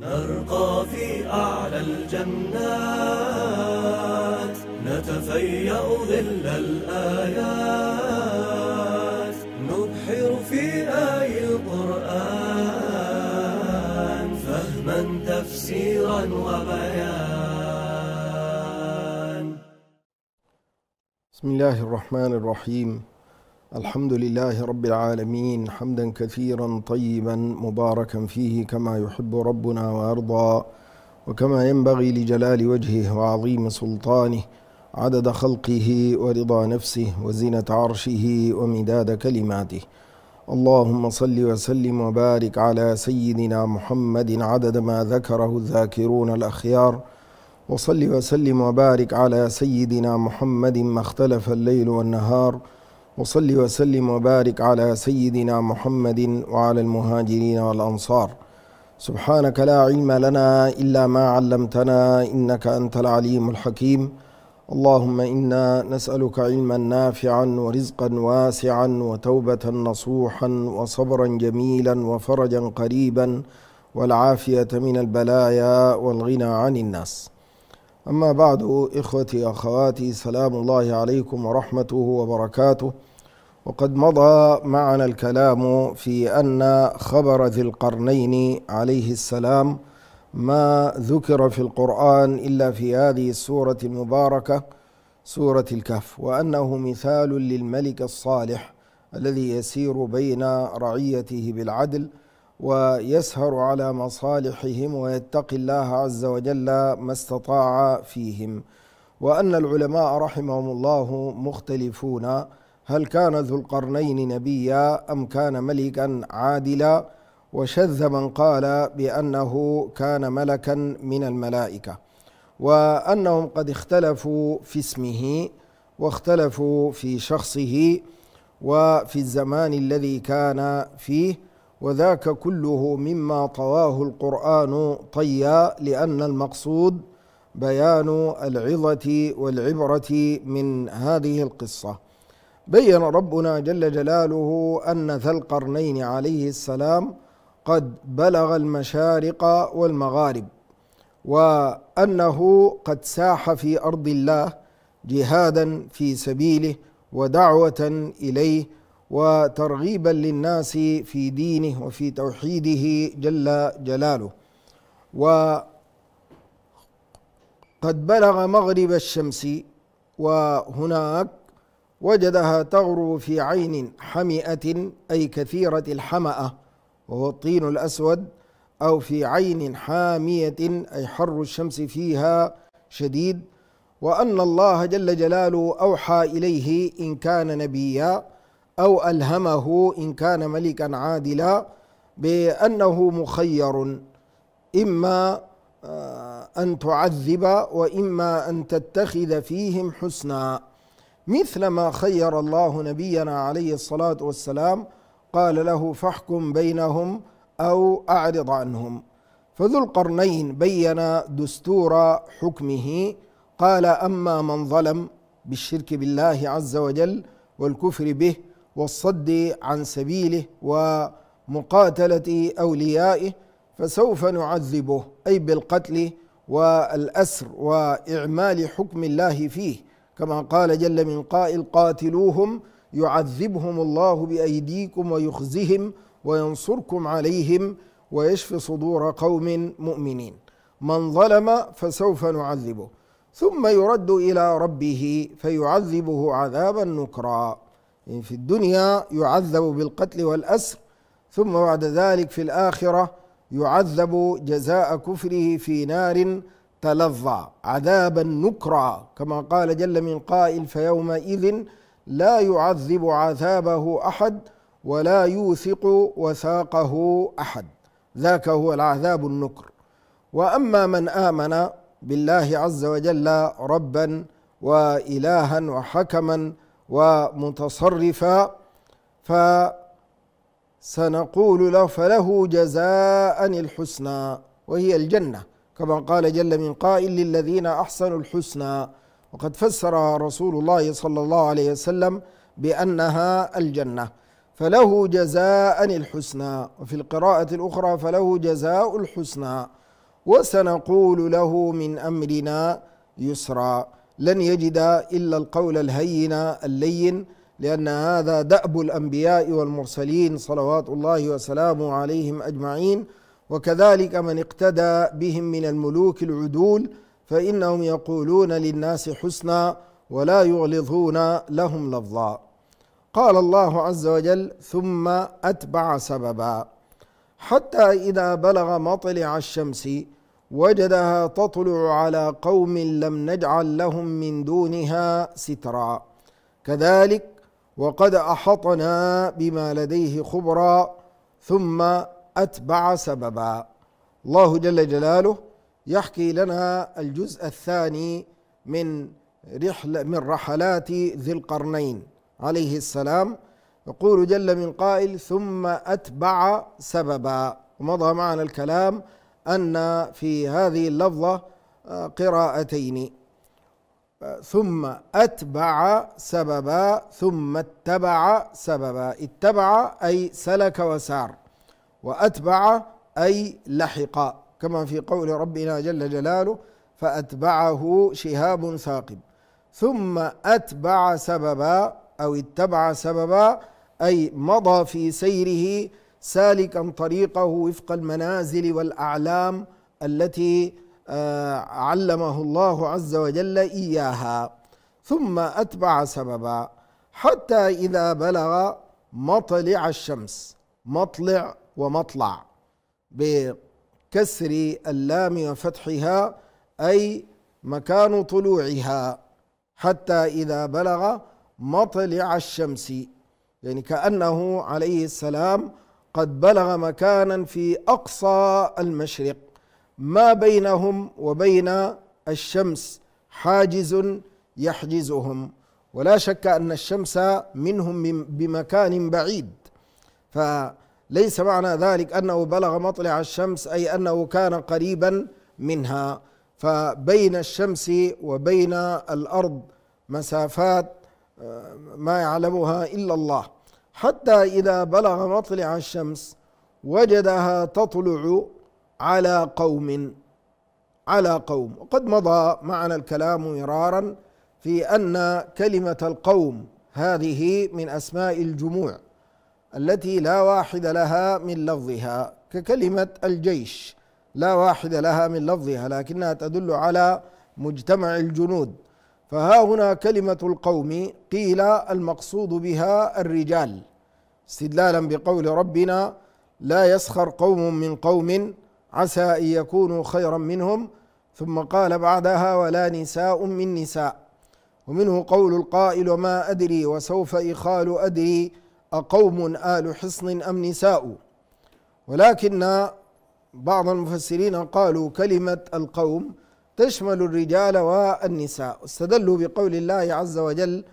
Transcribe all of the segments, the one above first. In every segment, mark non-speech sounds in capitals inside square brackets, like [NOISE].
نرقى في أعلى الجنات نتفيأ ظل الآيات نبحر في آي القرآن فهما تفسيرا وبيان بسم الله الرحمن الرحيم الحمد لله رب العالمين حمدا كثيرا طيبا مباركا فيه كما يحب ربنا ويرضى وكما ينبغي لجلال وجهه وعظيم سلطانه عدد خلقه ورضا نفسه وزنة عرشه ومداد كلماته اللهم صل وسلم وبارك على سيدنا محمد عدد ما ذكره الذاكرون الأخيار وصل وسلم وبارك على سيدنا محمد ما اختلف الليل والنهار وصل وسلم وبارك على سيدنا محمد وعلى المهاجرين والأنصار سبحانك لا علم لنا إلا ما علمتنا إنك أنت العليم الحكيم اللهم إنا نسألك علما نافعا ورزقا واسعا وتوبة نصوحا وصبرا جميلا وفرجا قريبا والعافية من البلايا والغنى عن الناس أما بعد إخوتي أخواتي سلام الله عليكم ورحمته وبركاته وقد مضى معنا الكلام في أن خبر ذي القرنين عليه السلام ما ذكر في القرآن إلا في هذه السورة المباركة سورة الكهف وأنه مثال للملك الصالح الذي يسير بين رعيته بالعدل ويسهر على مصالحهم ويتقي الله عز وجل ما استطاع فيهم وأن العلماء رحمهم الله مختلفون هل كان ذو القرنين نبيا أم كان ملكا عادلا وشذ من قال بأنه كان ملكا من الملائكة وأنهم قد اختلفوا في اسمه واختلفوا في شخصه وفي الزمان الذي كان فيه وذاك كله مما طواه القرآن طيا لأن المقصود بيان العظة والعبرة من هذه القصة بين ربنا جل جلاله أن ذا القرنين عليه السلام قد بلغ المشارق والمغارب وأنه قد ساح في أرض الله جهادا في سبيله ودعوة إليه وترغيبا للناس في دينه وفي توحيده جل جلاله وقد بلغ مغرب الشمس وهناك وجدها تغرب في عين حمئة أي كثيرة الحمأة وهو الطين الأسود أو في عين حامية أي حر الشمس فيها شديد وأن الله جل جلاله أوحى إليه إن كان نبيا أو ألهمه إن كان ملكا عادلا بأنه مخير إما آه، أن تعذب وإما أن تتخذ فيهم حسنا مثل ما خير الله نبينا عليه الصلاة والسلام قال له فاحكم بينهم أو أعرض عنهم فذو القرنين بين دستور حكمه قال أما من ظلم بالشرك بالله عز وجل والكفر به والصد عن سبيله ومقاتله اوليائه فسوف نعذبه اي بالقتل والاسر واعمال حكم الله فيه كما قال جل من قائل قاتلوهم يعذبهم الله بايديكم ويخزهم وينصركم عليهم ويشفي صدور قوم مؤمنين من ظلم فسوف نعذبه ثم يرد الى ربه فيعذبه عذابا نكرا إيه، في الدنيا يعذب بالقتل والأسر ثم بعد ذلك في الآخرة يعذب جزاء كفره في نار تلظى عذابا نكرا كما قال جل من قائل فيومئذ لا يعذب عذابه أحد ولا يوثق وثاقه أحد ذاك هو العذاب النكر وأما من آمن بالله عز وجل ربا وإلها وحكما ومتصرفا فسنقول له فله جزاء الحسنى وهي الجنة كما قال جل من قائل للذين أحسنوا الحسنى وقد فسر رسول الله صلى الله عليه وسلم بأنها الجنة فله جزاء الحسنى وفي القراءة الأخرى فله جزاء الحسنى وسنقول له من أمرنا يسرا لن يجد إلا القول الهين اللين لأن هذا دأب الأنبياء والمرسلين صلوات الله وسلامه عليهم أجمعين وكذلك من اقتدى بهم من الملوك العدول فإنهم يقولون للناس حسنا ولا يغلظون لهم لفظا قال الله عز وجل ثم أتبع سببا حتى إذا بلغ مطلع الشمس وجدها تطلع على قوم لم نجعل لهم من دونها سترا كذلك وقد احطنا بما لديه خبرا ثم اتبع سببا الله جل جلاله يحكي لنا الجزء الثاني من رحل من رحلات ذي القرنين عليه السلام يقول جل من قائل ثم اتبع سببا ومضى معنا الكلام أن في هذه اللفظة آه، قراءتين ثم أتبع سببا ثم اتبع سببا اتبع أي سلك وسار وأتبع أي لحق كما في قول ربنا جل جلاله فأتبعه شهاب ثاقب ثم أتبع سببا أو اتبع سببا أي مضى في سيره سالكا طريقه وفق المنازل والاعلام التي آه، علمه الله عز وجل اياها ثم اتبع سببا حتى اذا بلغ مطلع الشمس مطلع ومطلع بكسر اللام وفتحها اي مكان طلوعها حتى اذا بلغ مطلع الشمس يعني كانه عليه السلام قد بلغ مكانا في اقصى المشرق ما بينهم وبين الشمس حاجز يحجزهم ولا شك ان الشمس منهم بمكان بعيد فليس معنى ذلك انه بلغ مطلع الشمس اي انه كان قريبا منها فبين الشمس وبين الارض مسافات آه، ما يعلمها الا الله حتى إذا بلغ مطلع الشمس وجدها تطلع على قوم على قوم وقد مضى معنا الكلام مرارا في أن كلمة القوم هذه من أسماء الجموع التي لا واحد لها من لفظها ككلمة الجيش لا واحد لها من لفظها لكنها تدل على مجتمع الجنود فها هنا كلمة القوم قيل المقصود بها الرجال استدلالا بقول ربنا لا يسخر قوم من قوم عسى ان يكونوا خيرا منهم ثم قال بعدها ولا نساء من نساء ومنه قول القائل وما ادري وسوف اخال ادري اقوم ال حصن ام نساء ولكن بعض المفسرين قالوا كلمه القوم تشمل الرجال والنساء استدلوا بقول الله عز وجل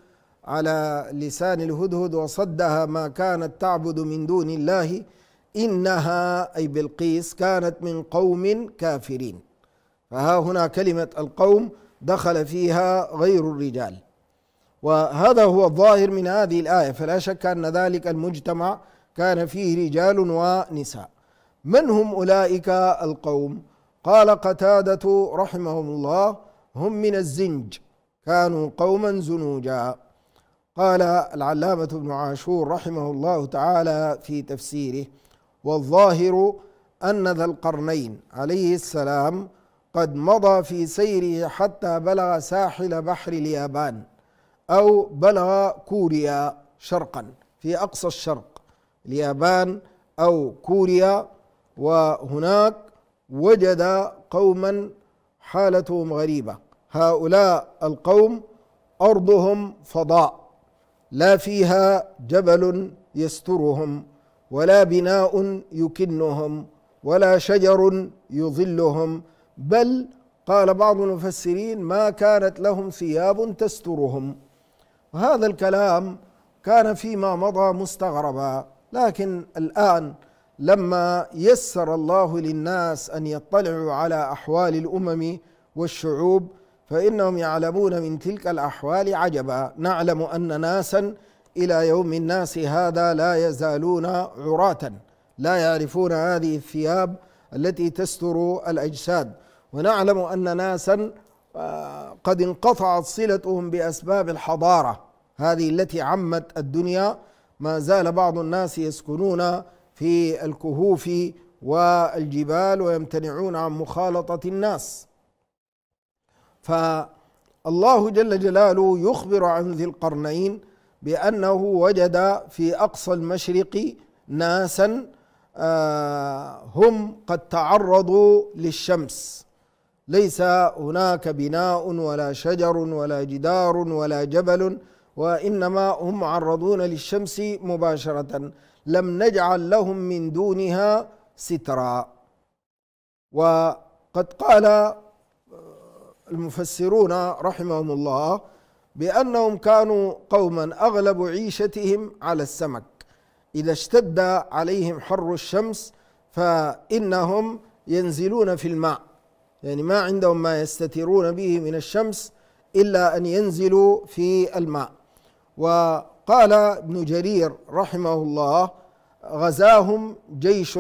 على لسان الهدهد وصدها ما كانت تعبد من دون الله إنها أي بلقيس كانت من قوم كافرين فها هنا كلمة القوم دخل فيها غير الرجال وهذا هو الظاهر من هذه الآية فلا شك أن ذلك المجتمع كان فيه رجال ونساء من هم أولئك القوم؟ قال قتادة رحمهم الله هم من الزنج كانوا قوما زنوجا قال العلامة ابن عاشور رحمه الله تعالى في تفسيره والظاهر أن ذا القرنين عليه السلام قد مضى في سيره حتى بلغ ساحل بحر اليابان أو بلغ كوريا شرقا في أقصى الشرق اليابان أو كوريا وهناك وجد قوما حالتهم غريبه هؤلاء القوم ارضهم فضاء لا فيها جبل يسترهم ولا بناء يكنهم ولا شجر يظلهم بل قال بعض المفسرين ما كانت لهم ثياب تسترهم وهذا الكلام كان فيما مضى مستغربا لكن الان لما يسر الله للناس ان يطلعوا على احوال الامم والشعوب فانهم يعلمون من تلك الاحوال عجبا نعلم ان ناسا الى يوم الناس هذا لا يزالون عراة لا يعرفون هذه الثياب التي تستر الاجساد ونعلم ان ناسا آه، قد انقطعت صلتهم باسباب الحضاره هذه التي عمت الدنيا ما زال بعض الناس يسكنون في الكهوف والجبال ويمتنعون عن مخالطة الناس فالله جل جلاله يخبر عن ذي القرنين بأنه وجد في أقصى المشرق ناسا آه، هم قد تعرضوا للشمس ليس هناك بناء ولا شجر ولا جدار ولا جبل وإنما هم معرضون للشمس مباشرةً لم نجعل لهم من دونها سترا وقد قال آه، المفسرون رحمهم الله بأنهم كانوا قوما أغلب عيشتهم على السمك إذا اشتد عليهم حر الشمس فإنهم ينزلون في الماء يعني ما عندهم ما يستترون به من الشمس إلا أن ينزلوا في الماء وقال ابن جرير رحمه الله غزاهم جيش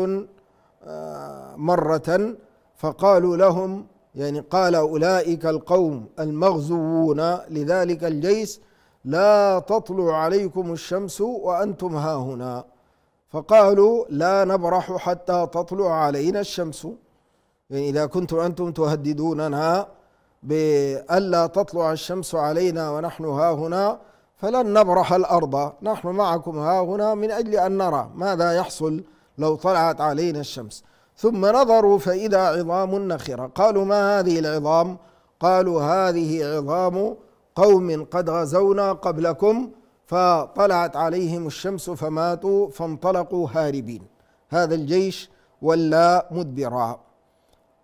آه، مرة فقالوا لهم يعني قال أولئك القوم المغزوون لذلك الجيش لا تطلع عليكم الشمس وأنتم هاهنا فقالوا لا نبرح حتى تطلع علينا الشمس يعني إذا كنتم أنتم تهددوننا بألا تطلع الشمس علينا ونحن هاهنا فلن نبرح الأرض نحن معكم ها هنا من أجل أن نرى ماذا يحصل لو طلعت علينا الشمس ثم نظروا فإذا عظام نخرة قالوا ما هذه العظام قالوا هذه عظام قوم قد غزونا قبلكم فطلعت عليهم الشمس فماتوا فانطلقوا هاربين هذا الجيش ولا مدبرا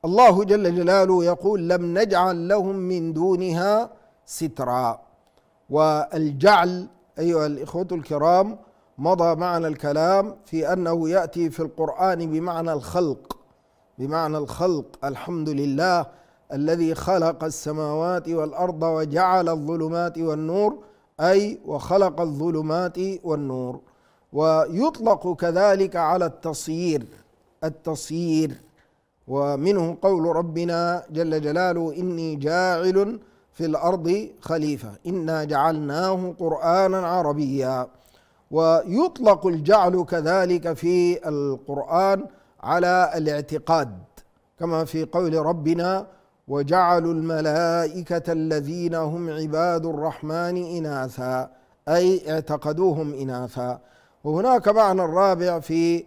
الله جل جلاله يقول لم نجعل لهم من دونها سترا والجعل ايها الاخوه الكرام مضى معنا الكلام في انه ياتي في القران بمعنى الخلق بمعنى الخلق الحمد لله الذي خلق السماوات والارض وجعل الظلمات والنور اي وخلق الظلمات والنور ويطلق كذلك على التصيير التصيير ومنه قول ربنا جل جلاله اني جاعل في الأرض خليفة إنا جعلناه قرآنا عربيا ويطلق الجعل كذلك في القرآن على الاعتقاد كما في قول ربنا وجعلوا الملائكة الذين هم عباد الرحمن إناثا أي اعتقدوهم إناثا وهناك معنى رابع في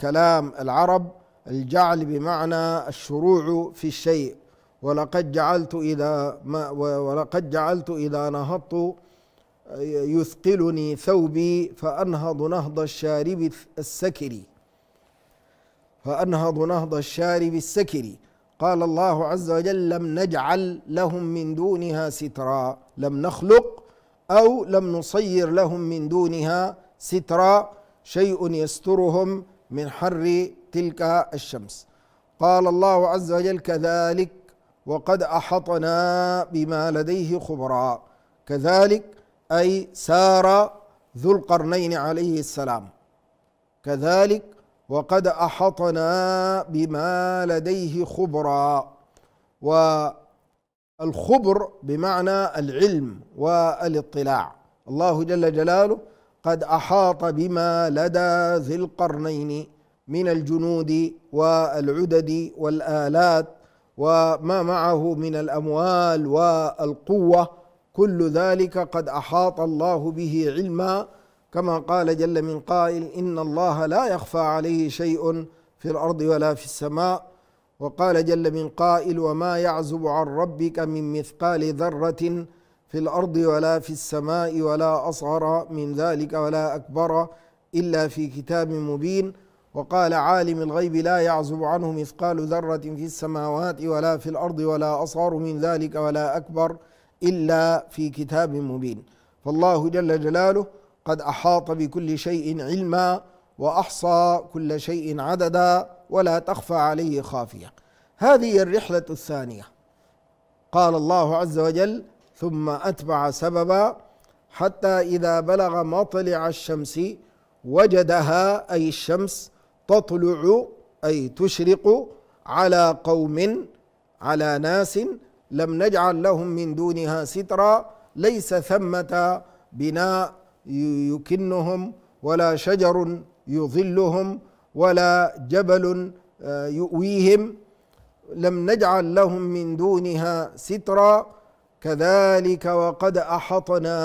كلام العرب الجعل بمعنى الشروع في الشيء ولقد جعلت إذا ما ولقد جعلت إذا نهضت يثقلني ثوبي فأنهض نهض الشارب السكري فأنهض نهض الشارب السكري قال الله عز وجل لم نجعل لهم من دونها سترا لم نخلق أو لم نصير لهم من دونها سترا شيء يسترهم من حر تلك الشمس قال الله عز وجل كذلك وقد أحطنا بما لديه خبرا كذلك أي سار ذو القرنين عليه السلام كذلك وقد أحطنا بما لديه خبرا والخبر بمعنى العلم والاطلاع الله جل جلاله قد أحاط بما لدى ذي القرنين من الجنود والعدد والآلات وما معه من الاموال والقوه كل ذلك قد احاط الله به علما كما قال جل من قائل ان الله لا يخفى عليه شيء في الارض ولا في السماء وقال جل من قائل وما يعزب عن ربك من مثقال ذره في الارض ولا في السماء ولا اصغر من ذلك ولا اكبر الا في كتاب مبين وقال عالم الغيب لا يعزب عنه مثقال ذرة في السماوات ولا في الأرض ولا أصغر من ذلك ولا أكبر إلا في كتاب مبين فالله جل جلاله قد أحاط بكل شيء علما وأحصى كل شيء عددا ولا تخفى عليه خافية هذه الرحلة الثانية قال الله عز وجل ثم أتبع سببا حتى إذا بلغ مطلع الشمس وجدها أي الشمس تطلع أي تشرق على قوم على ناس لم نجعل لهم من دونها سترا ليس ثمة بناء يكنهم ولا شجر يظلهم ولا جبل آه، يؤويهم لم نجعل لهم من دونها سترا كذلك وقد احطنا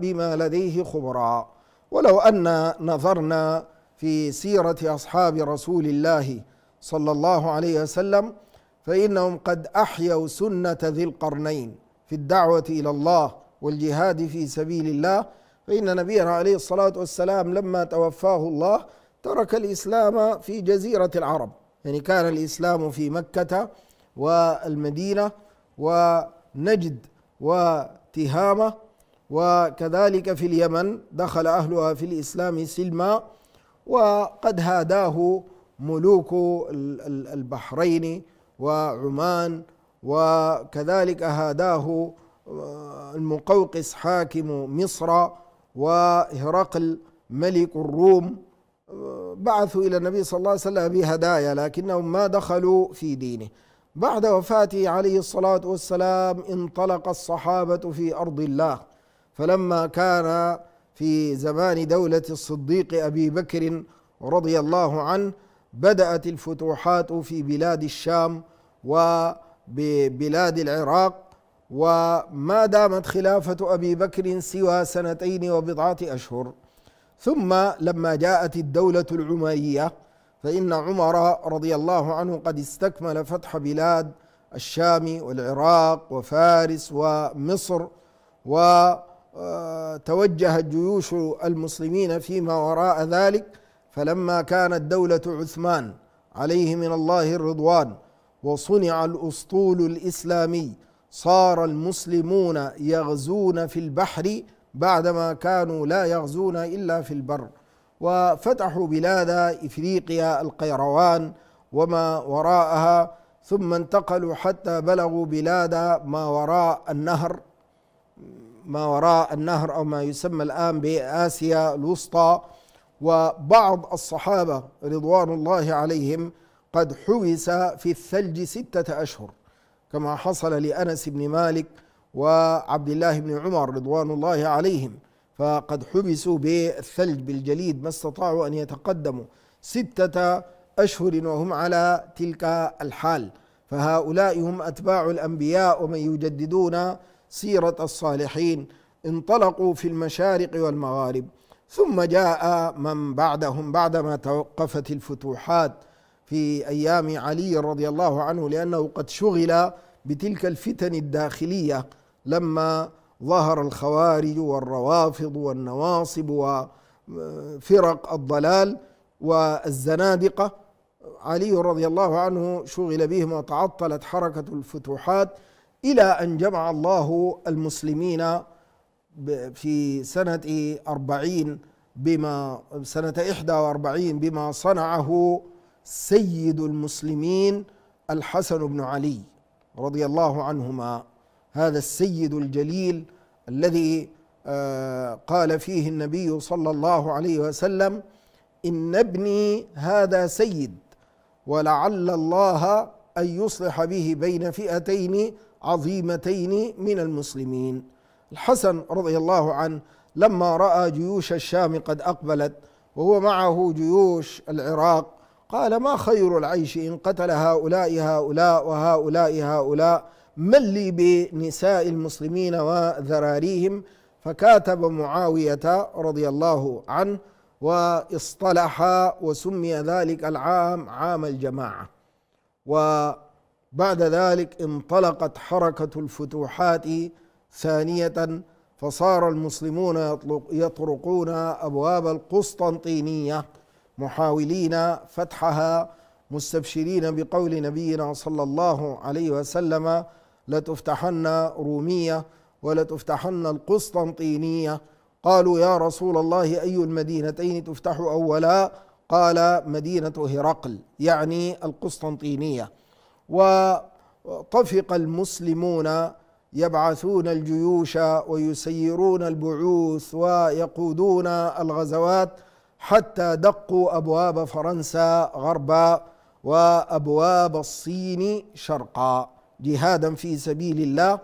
بما لديه خبرا ولو ان نظرنا في سيرة أصحاب رسول الله صلى الله عليه وسلم فإنهم قد أحيوا سنة ذي القرنين في الدعوة إلى الله والجهاد في سبيل الله فإن نبينا عليه الصلاة والسلام لما توفاه الله ترك الإسلام في جزيرة العرب يعني كان الإسلام في مكة والمدينة ونجد وتهامة وكذلك في اليمن دخل أهلها في الإسلام سلما وقد هاداه ملوك البحرين وعمان وكذلك هاداه آه، المقوقس حاكم مصر وهرقل ملك الروم آه، بعثوا الى النبي صلى الله عليه وسلم بهدايا لكنهم ما دخلوا في دينه بعد وفاته عليه الصلاه والسلام انطلق الصحابه في ارض الله فلما كان في زمان دولة الصديق أبي بكر رضي الله عنه بدأت الفتوحات في بلاد الشام وبلاد العراق وما دامت خلافة أبي بكر سوى سنتين وبضعة أشهر ثم لما جاءت الدولة العمرية فإن عمر رضي الله عنه قد استكمل فتح بلاد الشام والعراق وفارس ومصر و توجهت جيوش المسلمين فيما وراء ذلك فلما كانت دولة عثمان عليه من الله الرضوان وصنع الأسطول الإسلامي صار المسلمون يغزون في البحر بعدما كانوا لا يغزون إلا في البر وفتحوا بلاد إفريقيا القيروان وما وراءها ثم انتقلوا حتى بلغوا بلاد ما وراء النهر ما وراء النهر أو ما يسمى الآن بآسيا الوسطى وبعض الصحابة رضوان الله عليهم قد حبس في الثلج ستة أشهر كما حصل لأنس بن مالك وعبد الله بن عمر رضوان الله عليهم فقد حبسوا بالثلج بالجليد ما استطاعوا أن يتقدموا ستة أشهر وهم على تلك الحال فهؤلاء هم أتباع الأنبياء ومن يجددون سيرة الصالحين انطلقوا في المشارق والمغارب ثم جاء من بعدهم بعدما توقفت الفتوحات في ايام علي رضي الله عنه لانه قد شغل بتلك الفتن الداخليه لما ظهر الخوارج والروافض والنواصب وفرق الضلال والزنادقه علي رضي الله عنه شغل بهم وتعطلت حركه الفتوحات إلى أن جمع الله المسلمين في سنة أربعين بما سنة إحدى وأربعين بما صنعه سيد المسلمين الحسن بن علي رضي الله عنهما هذا السيد الجليل الذي آه، قال فيه النبي صلى الله عليه وسلم ان ابني هذا سيد ولعل الله ان يصلح به بين فئتين عظيمتين من المسلمين الحسن رضي الله عنه لما راى جيوش الشام قد اقبلت وهو معه جيوش العراق قال ما خير العيش ان قتل هؤلاء هؤلاء وهؤلاء هؤلاء من لي بنساء المسلمين وذراريهم فكاتب معاويه رضي الله عنه واصطلح وسمي ذلك العام عام الجماعه و بعد ذلك انطلقت حركة الفتوحات ثانية فصار المسلمون يطرقون أبواب القسطنطينية محاولين فتحها مستبشرين بقول نبينا صلى الله عليه وسلم لتفتحن رومية ولتفتحن القسطنطينية قالوا يا رسول الله أي المدينتين تفتح أولا قال مدينة هرقل يعني القسطنطينية وطفق المسلمون يبعثون الجيوش ويسيرون البعوث ويقودون الغزوات حتى دقوا ابواب فرنسا غربا وابواب الصين شرقا جهادا في سبيل الله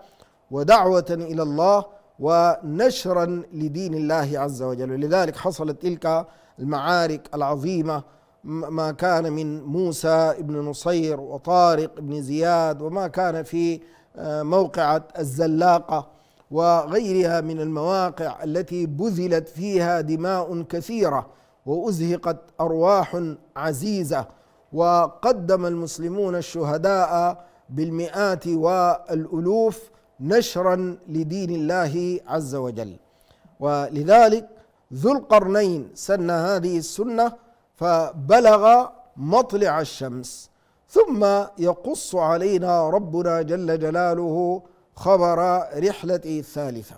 ودعوه الى الله ونشرا لدين الله عز وجل ولذلك حصلت تلك المعارك العظيمه ما كان من موسى ابن نصير وطارق ابن زياد وما كان في آه، موقعة الزلاقة وغيرها من المواقع التي بذلت فيها دماء كثيرة وأزهقت أرواح عزيزة وقدم المسلمون الشهداء بالمئات والألوف نشرا لدين الله عز وجل ولذلك ذو القرنين سن هذه السنه فبلغ مطلع الشمس ثم يقص علينا ربنا جل جلاله خبر رحلته الثالثه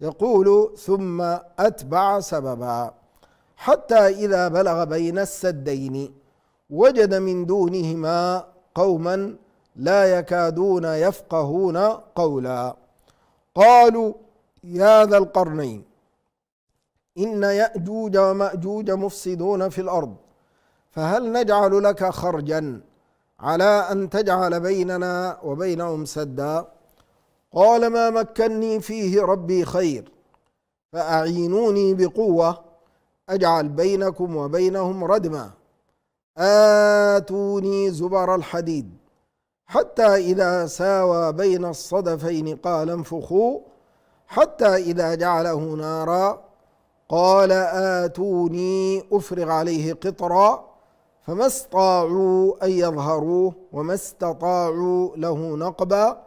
يقول ثم اتبع سببا حتى اذا بلغ بين السدين وجد من دونهما قوما لا يكادون يفقهون قولا قالوا يا ذا القرنين إن يأجوج ومأجوج مفسدون في الأرض فهل نجعل لك خرجا على أن تجعل بيننا وبينهم سدا قال ما مكني فيه ربي خير فأعينوني بقوة أجعل بينكم وبينهم ردما آتوني زبر الحديد حتى إذا ساوى بين الصدفين قال انفخوا حتى إذا جعله نارا قال آتوني أفرغ عليه قطرا فما استطاعوا أن يظهروه وما استطاعوا له نقبا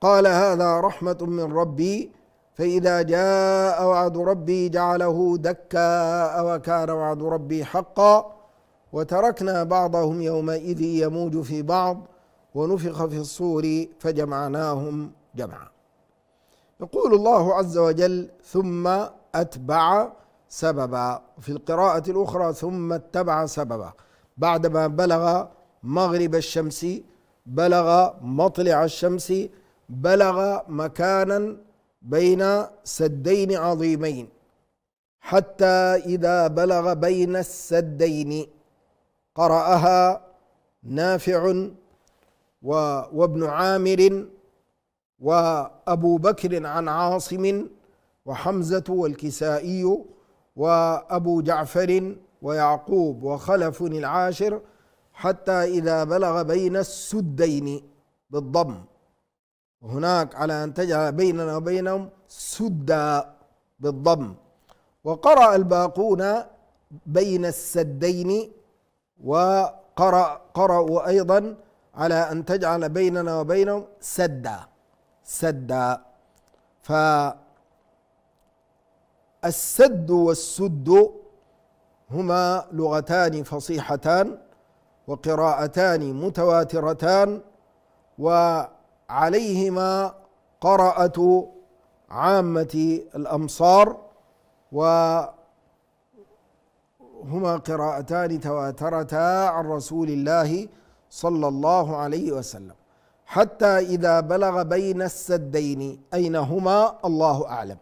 قال هذا رحمة من ربي فإذا جاء وعد ربي جعله دكا وكان وعد ربي حقا وتركنا بعضهم يومئذ يموج في بعض ونفخ في الصور فجمعناهم جمعا يقول الله عز وجل ثم أتبع سببا في القراءة الأخرى ثم اتبع سببا بعدما بلغ مغرب الشمس بلغ مطلع الشمس بلغ مكانا بين سدين عظيمين حتى إذا بلغ بين السدين قرأها نافع وابن عامر وأبو بكر عن عاصم وحمزة والكسائي وأبو جعفر ويعقوب وخلف العاشر حتى إذا بلغ بين السدين بالضم وهناك على أن تجعل بيننا وبينهم سدا بالضم وقرأ الباقون بين السدين وقرأ قرأوا أيضا على أن تجعل بيننا وبينهم سدا سدا ف السد والسد هما لغتان فصيحتان وقراءتان متواترتان وعليهما قراءة عامة الأمصار وهما قراءتان تواترتا عن رسول الله صلى الله عليه وسلم حتى إذا بلغ بين السدين أين هما الله أعلم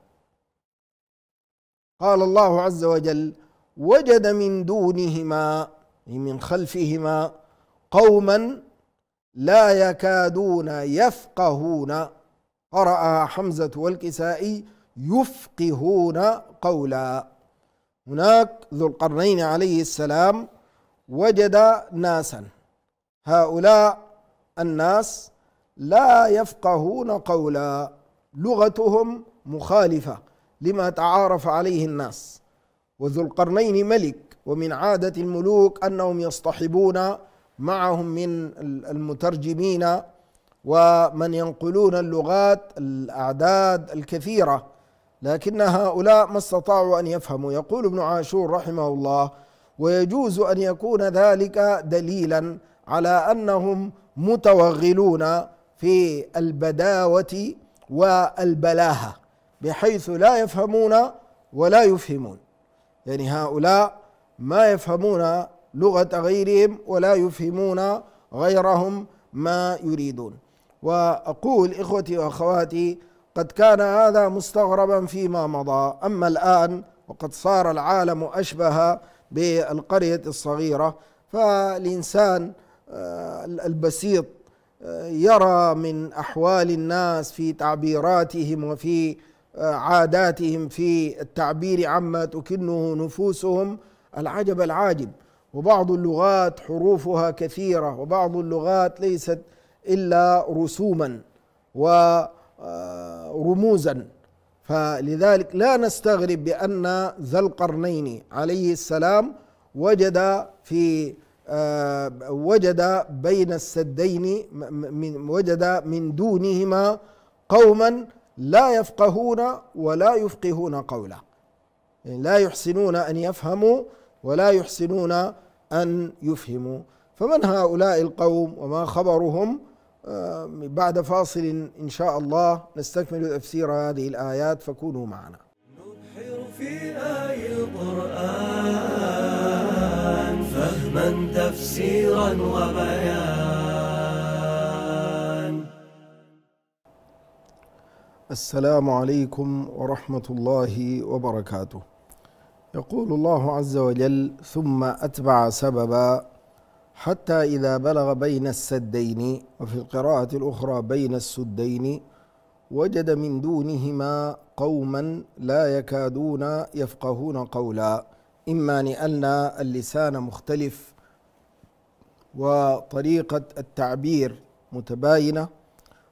قال الله عز وجل وجد من دونهما أي من خلفهما قوما لا يكادون يفقهون قرأ حمزة والكسائي يفقهون قولا هناك ذو القرنين عليه السلام وجد ناسا هؤلاء الناس لا يفقهون قولا لغتهم مخالفه لما تعارف عليه الناس وذو القرنين ملك ومن عادة الملوك أنهم يصطحبون معهم من المترجمين ومن ينقلون اللغات الأعداد الكثيرة لكن هؤلاء ما استطاعوا أن يفهموا يقول ابن عاشور رحمه الله ويجوز أن يكون ذلك دليلا على أنهم متوغلون في البداوة والبلاهة بحيث لا يفهمون ولا يفهمون يعني هؤلاء ما يفهمون لغة غيرهم ولا يفهمون غيرهم ما يريدون وأقول إخوتي وأخواتي قد كان هذا مستغربا فيما مضى أما الآن وقد صار العالم أشبه بالقرية الصغيرة فالإنسان آه، البسيط آه، يرى من أحوال الناس في تعبيراتهم وفي عاداتهم في التعبير عما تكنه نفوسهم العجب العاجب وبعض اللغات حروفها كثيره وبعض اللغات ليست الا رسوما ورموزا آه، فلذلك لا نستغرب بان ذا القرنين عليه السلام وجد في آه، وجد بين السدين من وجد من دونهما قوما لا يفقهون ولا يفقهون قولا يعني لا يحسنون أن يفهموا ولا يحسنون أن يفهموا فمن هؤلاء القوم وما خبرهم آه، بعد فاصل إن شاء الله نستكمل تفسير هذه الآيات فكونوا معنا نبحر في آي القرآن فهما تفسيرا وبيانا السلام عليكم ورحمة الله وبركاته يقول الله عز وجل ثم أتبع سببا حتى إذا بلغ بين السدين وفي القراءة الأخرى بين السدين وجد من دونهما قوما لا يكادون يفقهون قولا إما لأن اللسان مختلف وطريقة التعبير متباينة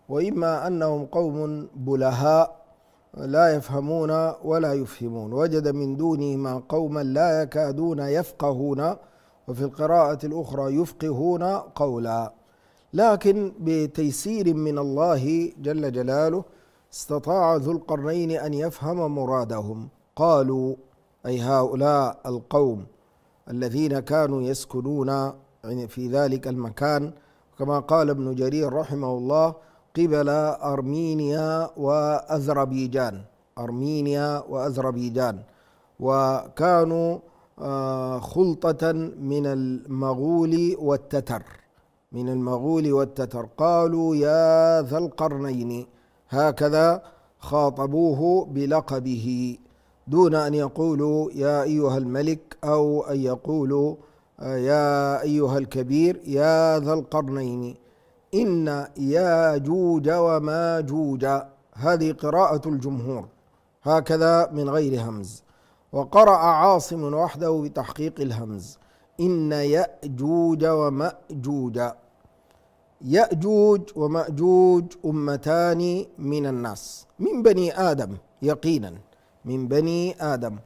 وإما أنهم قوم بلهاء لا يفهمون ولا يفهمون وجد من دونهما قوما لا يكادون يفقهون وفي القراءة الأخرى يفقهون قولا لكن بتيسير من الله جل جلاله استطاع ذو القرنين أن يفهم مرادهم قالوا أي هؤلاء القوم الذين كانوا يسكنون في ذلك المكان كما قال ابن جرير رحمه الله قبل أرمينيا وأذربيجان أرمينيا وأذربيجان وكانوا آه، خلطة من المغول والتتر من المغول والتتر قالوا يا ذا القرنين هكذا خاطبوه بلقبه دون أن يقولوا يا أيها الملك أو أن يقولوا آه، يا أيها الكبير يا ذا القرنين إن ياجوج جوج هذه قراءة الجمهور هكذا من غير همز وقرأ عاصم وحده بتحقيق الهمز إن يأجوج ومأجوج يأجوج ومأجوج أمتان من الناس من بني آدم يقينا من بني آدم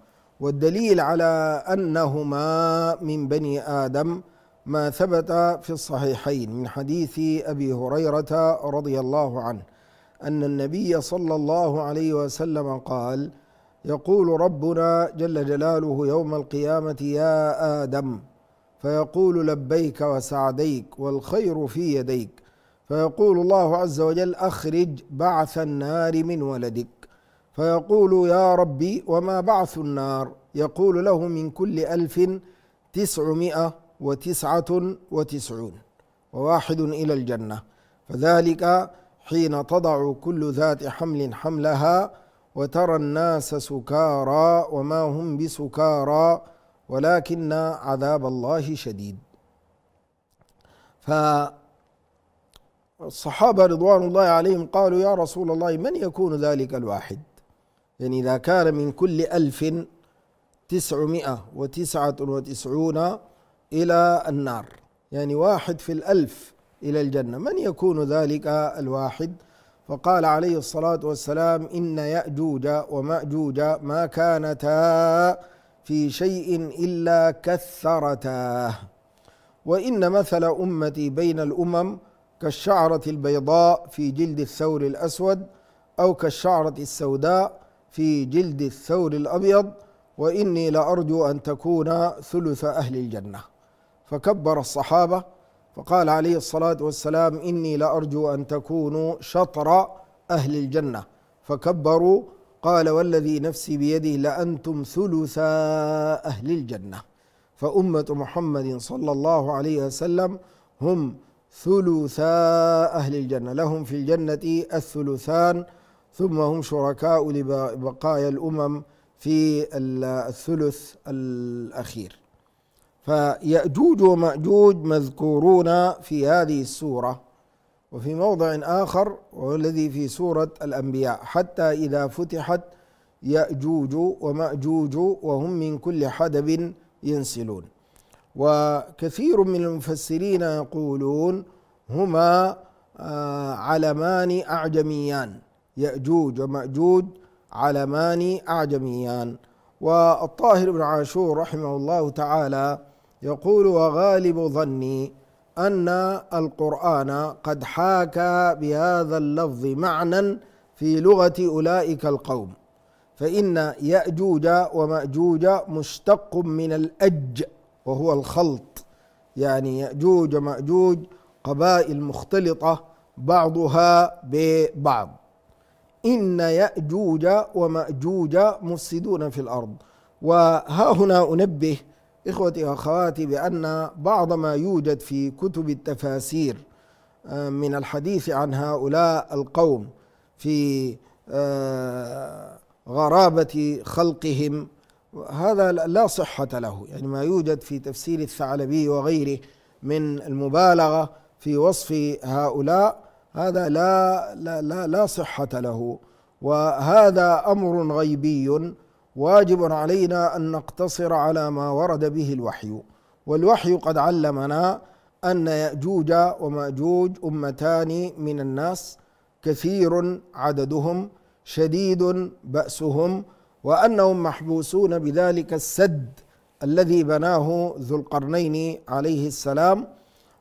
والدليل على أنهما من بني آدم ما ثبت في الصحيحين من حديث ابي هريره رضي الله عنه ان النبي صلى الله عليه وسلم قال يقول ربنا جل جلاله يوم القيامه يا ادم فيقول لبيك وسعديك والخير في يديك فيقول الله عز وجل اخرج بعث النار من ولدك فيقول يا ربي وما بعث النار يقول له من كل الف تسعمائه وتسعة وتسعون وواحد إلى الجنة فذلك حين تضع كل ذات حمل حملها وترى الناس سكارى وما هم بسكارى ولكن عذاب الله شديد فالصحابة رضوان الله عليهم قالوا يا رسول الله من يكون ذلك الواحد يعني إذا كان من كل ألف تسعمائة وتسعة وتسعون إلى النار يعني واحد في الألف إلى الجنة من يكون ذلك الواحد فقال عليه الصلاة والسلام إن يأجوج ومأجوج ما كانتا في شيء إلا كثرتا وإن مثل أمتي بين الأمم كالشعرة البيضاء في جلد الثور الأسود أو كالشعرة السوداء في جلد الثور الأبيض وإني لأرجو أن تكون ثلث أهل الجنة فكبر الصحابه فقال عليه الصلاه والسلام اني لارجو ان تكونوا شطر اهل الجنه فكبروا قال والذي نفسي بيده لانتم ثلثا اهل الجنه فامه محمد صلى الله عليه وسلم هم ثلثا اهل الجنه لهم في الجنه الثلثان ثم هم شركاء لبقايا الامم في الثلث الاخير فيأجوج ومأجوج مذكورون في هذه السورة وفي موضع آخر وهو الذي في سورة الأنبياء حتى إذا فتحت يأجوج ومأجوج وهم من كل حدب ينسلون وكثير من المفسرين يقولون هما آه، علمان أعجميان يأجوج ومأجوج علمان أعجميان والطاهر بن عاشور رحمه الله تعالى يقول وغالب ظني أن القرآن قد حاكى بهذا اللفظ معنى في لغة أولئك القوم فإن يأجوج ومأجوج مشتق من الأج وهو الخلط يعني يأجوج ومأجوج قبائل مختلطة بعضها ببعض إن يأجوج ومأجوج مفسدون في الأرض وها هنا أنبه إخوتي واخواتي بأن بعض ما يوجد في كتب التفاسير آه، من الحديث عن هؤلاء القوم في آه، غرابة خلقهم هذا لا صحة له يعني ما يوجد في تفسير الثعلبي وغيره من المبالغة في وصف هؤلاء هذا لا لا لا, لا صحة له وهذا أمر غيبي واجب علينا ان نقتصر على ما ورد به الوحي والوحي قد علمنا ان ياجوج وماجوج امتان من الناس كثير عددهم شديد باسهم وانهم محبوسون بذلك السد الذي بناه ذو القرنين عليه السلام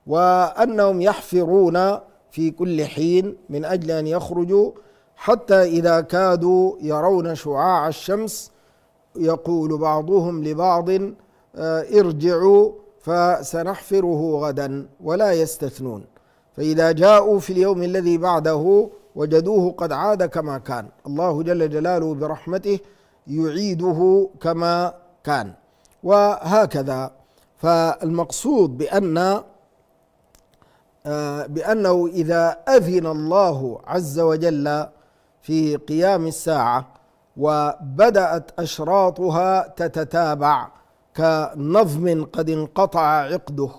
وانهم يحفرون في كل حين من اجل ان يخرجوا حتى اذا كادوا يرون شعاع الشمس يقول بعضهم لبعض آه، ارجعوا فسنحفره غدا ولا يستثنون فإذا جاءوا في اليوم الذي بعده وجدوه قد عاد كما كان الله جل جلاله برحمته يعيده كما كان وهكذا فالمقصود بأن آه، بأنه إذا أذن الله عز وجل في قيام الساعة وبدأت أشراطها تتتابع كنظم قد انقطع عقده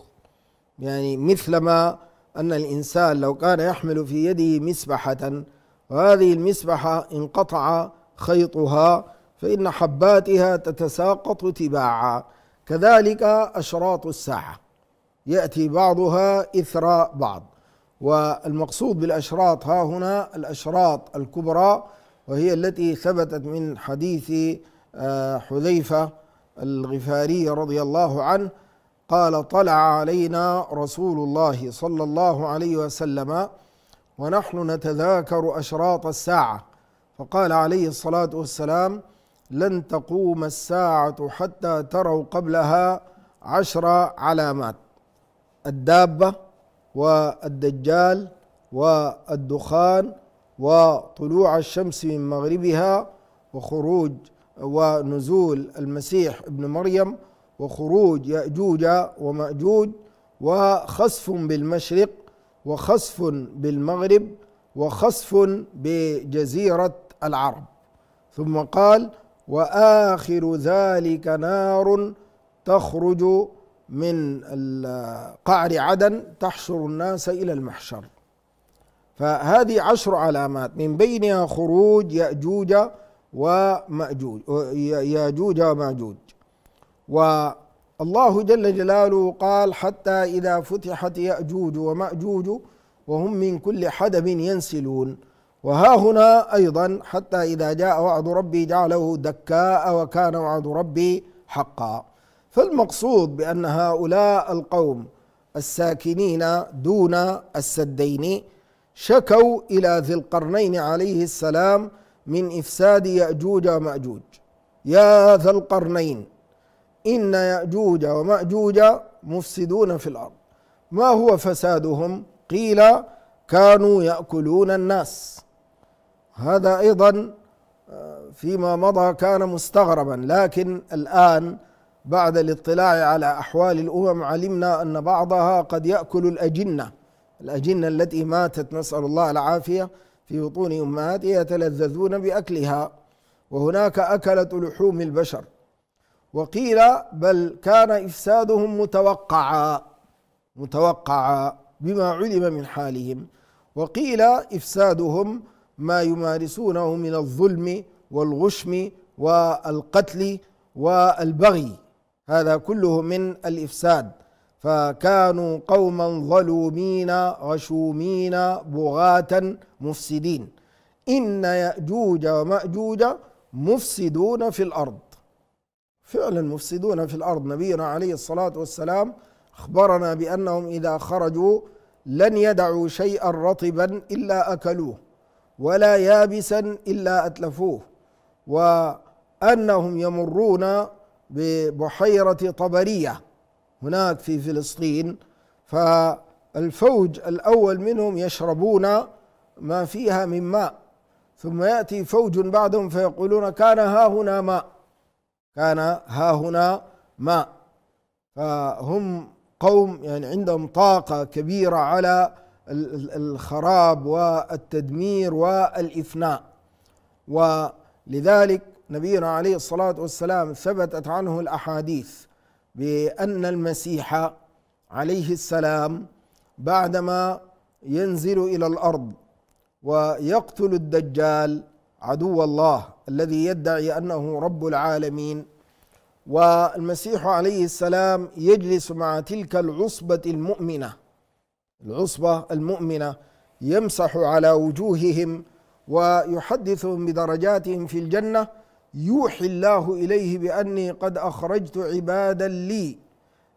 يعني مثلما أن الإنسان لو كان يحمل في يده مسبحة وهذه المسبحة انقطع خيطها فإن حباتها تتساقط تباعا كذلك أشراط الساعة يأتي بعضها إثر بعض والمقصود بالأشراط ها هنا الأشراط الكبرى وهي التي ثبتت من حديث آه، حذيفة الغفاري رضي الله عنه قال طلع علينا رسول الله صلى الله عليه وسلم ونحن نتذاكر أشراط الساعة فقال عليه الصلاة والسلام لن تقوم الساعة حتى تروا قبلها عشر علامات الدابة والدجال والدخان وطلوع الشمس من مغربها وخروج ونزول المسيح ابن مريم وخروج ياجوج وماجوج وخسف بالمشرق وخسف بالمغرب وخسف بجزيره العرب ثم قال واخر ذلك نار تخرج من قعر عدن تحشر الناس الى المحشر فهذه عشر علامات من بينها خروج يأجوج ومأجوج يأجوج ومأجوج والله جل جلاله قال حتى إذا فتحت يأجوج ومأجوج وهم من كل حدب ينسلون وها هنا أيضا حتى إذا جاء وعد ربي جعله دكاء وكان وعد ربي حقا فالمقصود بأن هؤلاء القوم الساكنين دون السدين شكوا إلى ذي القرنين عليه السلام من إفساد يأجوج ومأجوج يا ذا القرنين إن يأجوج ومأجوج مفسدون في الأرض ما هو فسادهم قيل كانوا يأكلون الناس هذا أيضا آه، فيما مضى كان مستغربا لكن الآن بعد الاطلاع على أحوال الأمم علمنا أن بعضها قد يأكل الأجنة الأجنة التي ماتت نسأل الله العافية في بطون أمهاتها يتلذذون بأكلها وهناك أكلة لحوم البشر وقيل بل كان إفسادهم متوقعا متوقعا بما علم من حالهم وقيل إفسادهم ما يمارسونه من الظلم والغشم والقتل والبغي هذا كله من الإفساد فكانوا قوما ظلومين غشومين بغاة مفسدين إن يأجوج ومأجوج مفسدون في الأرض فعلا مفسدون في الأرض نبينا عليه الصلاة والسلام أخبرنا بأنهم إذا خرجوا لن يدعوا شيئا رطبا إلا أكلوه ولا يابسا إلا أتلفوه وأنهم يمرون ببحيرة طبريه هناك في فلسطين فالفوج الأول منهم يشربون ما فيها من ماء ثم يأتي فوج بعدهم فيقولون كان ها هنا ماء كان ها هنا ماء فهم قوم يعني عندهم طاقة كبيرة على الخراب والتدمير والإفناء ولذلك نبينا عليه الصلاة والسلام ثبتت عنه الأحاديث بأن المسيح عليه السلام بعدما ينزل إلى الأرض ويقتل الدجال عدو الله الذي يدعي أنه رب العالمين والمسيح عليه السلام يجلس مع تلك العصبة المؤمنة العصبة المؤمنة يمسح على وجوههم ويحدثهم بدرجاتهم في الجنه يوحي الله اليه باني قد اخرجت عبادا لي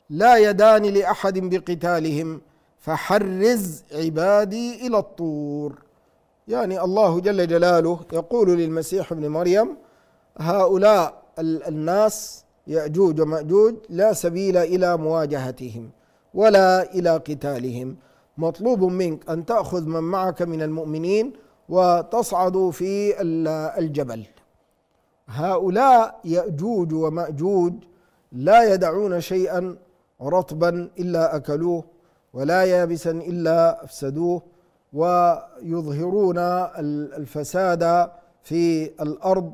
لا يدان لاحد بقتالهم فحرز عبادي الى الطور يعني الله جل جلاله يقول للمسيح ابن مريم هؤلاء الناس ياجوج وماجوج لا سبيل الى مواجهتهم ولا الى قتالهم مطلوب منك ان تاخذ من معك من المؤمنين وتصعد في الجبل هؤلاء يأجوج ومأجوج لا يدعون شيئا رطبا إلا أكلوه ولا يابسا إلا أفسدوه ويظهرون الفساد في الأرض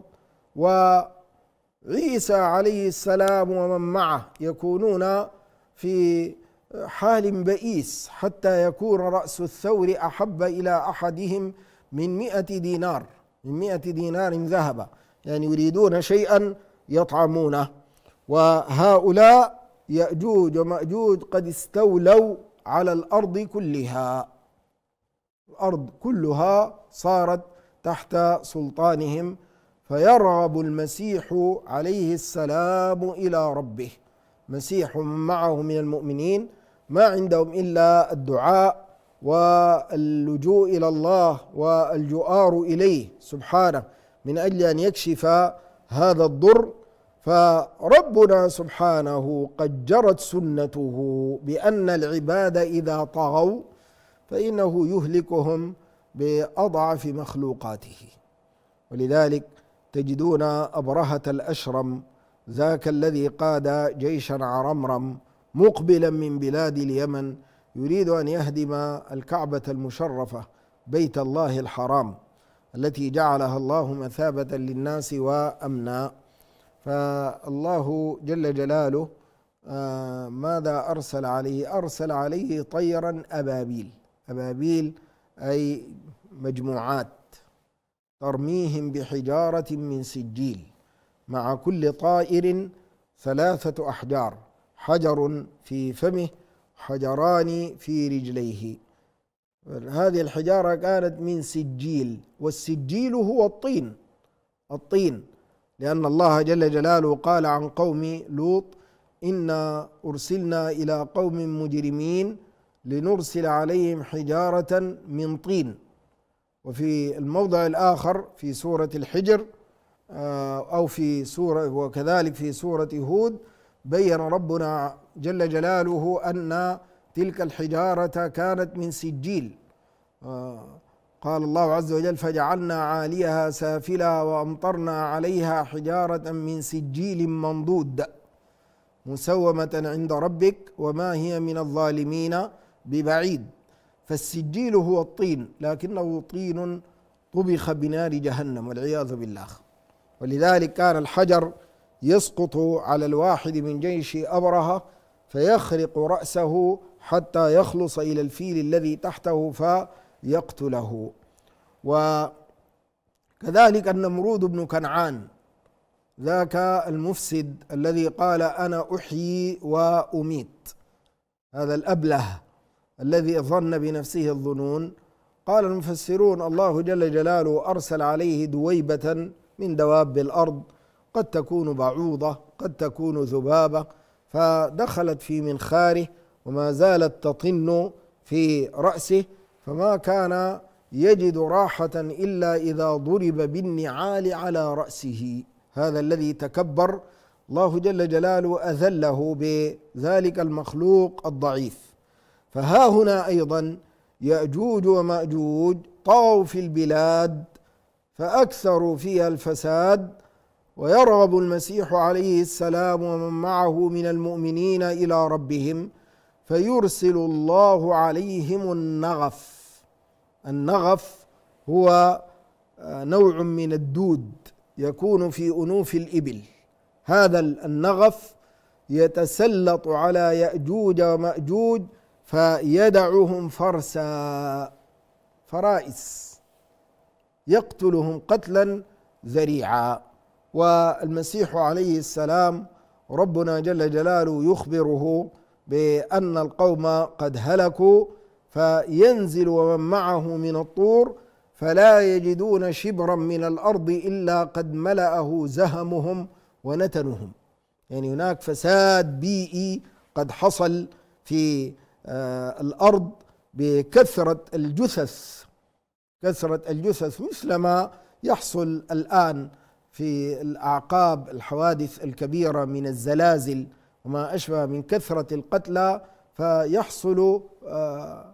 وعيسى عليه السلام ومن معه يكونون في حال بئيس حتى يكون رأس الثور أحب إلى أحدهم من مئة دينار من مئة دينار ذهبًا يعني يريدون شيئا يطعمونه وهؤلاء يأجوج ومأجوج قد استولوا على الأرض كلها الأرض كلها صارت تحت سلطانهم فيرغب المسيح عليه السلام إلى ربه مسيح معه من المؤمنين ما عندهم إلا الدعاء واللجوء إلى الله والجؤار إليه سبحانه من أجل أن يكشف هذا الضر فربنا سبحانه قد جرت سنته بأن العباد إذا طغوا فإنه يهلكهم بأضعف مخلوقاته ولذلك تجدون أبرهة الأشرم ذاك الذي قاد جيشا عرمرم مقبلا من بلاد اليمن يريد أن يهدم الكعبة المشرفة بيت الله الحرام التي جعلها الله مثابة للناس وأمنا فالله جل جلاله آه، ماذا أرسل عليه؟ أرسل عليه طيرا أبابيل أبابيل أي مجموعات ترميهم بحجارة من سجيل مع كل طائر ثلاثة أحجار حجر في فمه حجران في رجليه هذه الحجارة كانت من سجيل والسجيل هو الطين الطين لأن الله جل جلاله قال عن قوم لوط إنا أرسلنا إلى قوم مجرمين لنرسل عليهم حجارة من طين وفي الموضع الآخر في سورة الحجر آه، أو في سورة وكذلك في سورة هود بين ربنا جل جلاله أن تلك الحجارة كانت من سجيل آه، قال الله عز وجل فجعلنا عاليها سافلا وأمطرنا عليها حجارة من سجيل منضود مسومة عند ربك وما هي من الظالمين ببعيد فالسجيل هو الطين لكنه طين طبخ بنار جهنم والعياذ بالله ولذلك كان الحجر يسقط على الواحد من جيش أبرهة فيخرق رأسه حتى يخلص إلى الفيل الذي تحته فيقتله وكذلك النمرود بن كنعان ذاك المفسد الذي قال أنا أحيي وأميت هذا الأبله الذي ظن بنفسه الظنون قال المفسرون الله جل جلاله أرسل عليه دويبة من دواب الأرض قد تكون بعوضة قد تكون ذبابة فدخلت في منخاره وما زالت تطن في رأسه فما كان يجد راحة إلا إذا ضرب بالنعال على رأسه هذا الذي تكبر الله جل جلاله أذله بذلك المخلوق الضعيف فها هنا أيضا يأجوج ومأجوج طغوا في البلاد فأكثروا فيها الفساد ويرغب المسيح عليه السلام ومن معه من المؤمنين الى ربهم فيرسل الله عليهم النغف النغف هو آه، نوع من الدود يكون في انوف الابل هذا النغف يتسلط على ياجوج وماجوج فيدعهم فرسا فرائس يقتلهم قتلا ذريعا والمسيح عليه السلام ربنا جل جلاله يخبره بأن القوم قد هلكوا فينزل ومن معه من الطور فلا يجدون شبرا من الأرض إلا قد ملأه زهمهم ونتنهم يعني هناك فساد بيئي قد حصل في آه، الأرض بكثرة الجثث كثرة الجثث مثل ما يحصل الآن في الاعقاب الحوادث الكبيره من الزلازل وما اشبه من كثره القتلى فيحصل آه،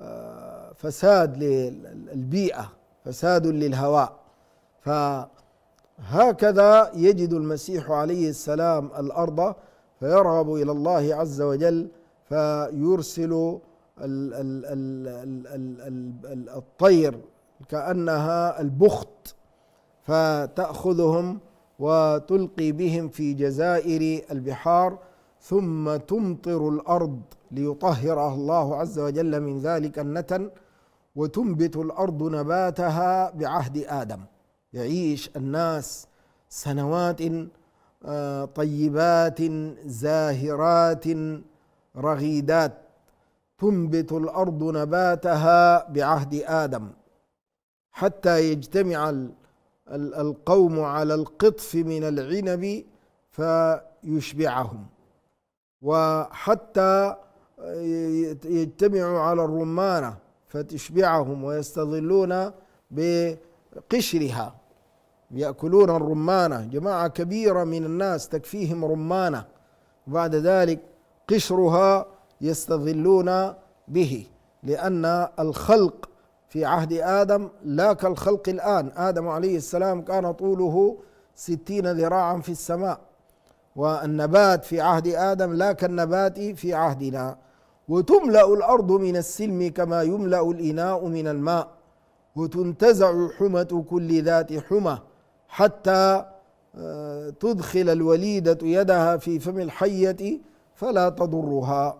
آه، فساد للبيئه فساد للهواء فهكذا يجد المسيح عليه السلام الارض فيرغب الى الله عز وجل فيرسل الطير كانها البخت فتأخذهم وتلقي بهم في جزائر البحار ثم تمطر الأرض ليطهرها الله عز وجل من ذلك النتن وتنبت الأرض نباتها بعهد آدم يعيش الناس سنوات آه، طيبات زاهرات رغيدات تنبت الارض نباتها بعهد ادم حتى يجتمع القوم على القطف من العنب فيشبعهم وحتى يجتمعوا على الرمانة فتشبعهم ويستظلون بقشرها يأكلون الرمانة جماعة كبيرة من الناس تكفيهم رمانة بعد ذلك قشرها يستظلون به لأن الخلق في عهد آدم لا كالخلق الآن آدم عليه السلام كان طوله ستين ذراعا في السماء والنبات في عهد آدم لا كالنبات في عهدنا وتملأ الأرض من السلم كما يملأ الإناء من الماء وتنتزع حمة كل ذات حمى حتى آه، تدخل الوليدة يدها في فم الحية فلا تضرها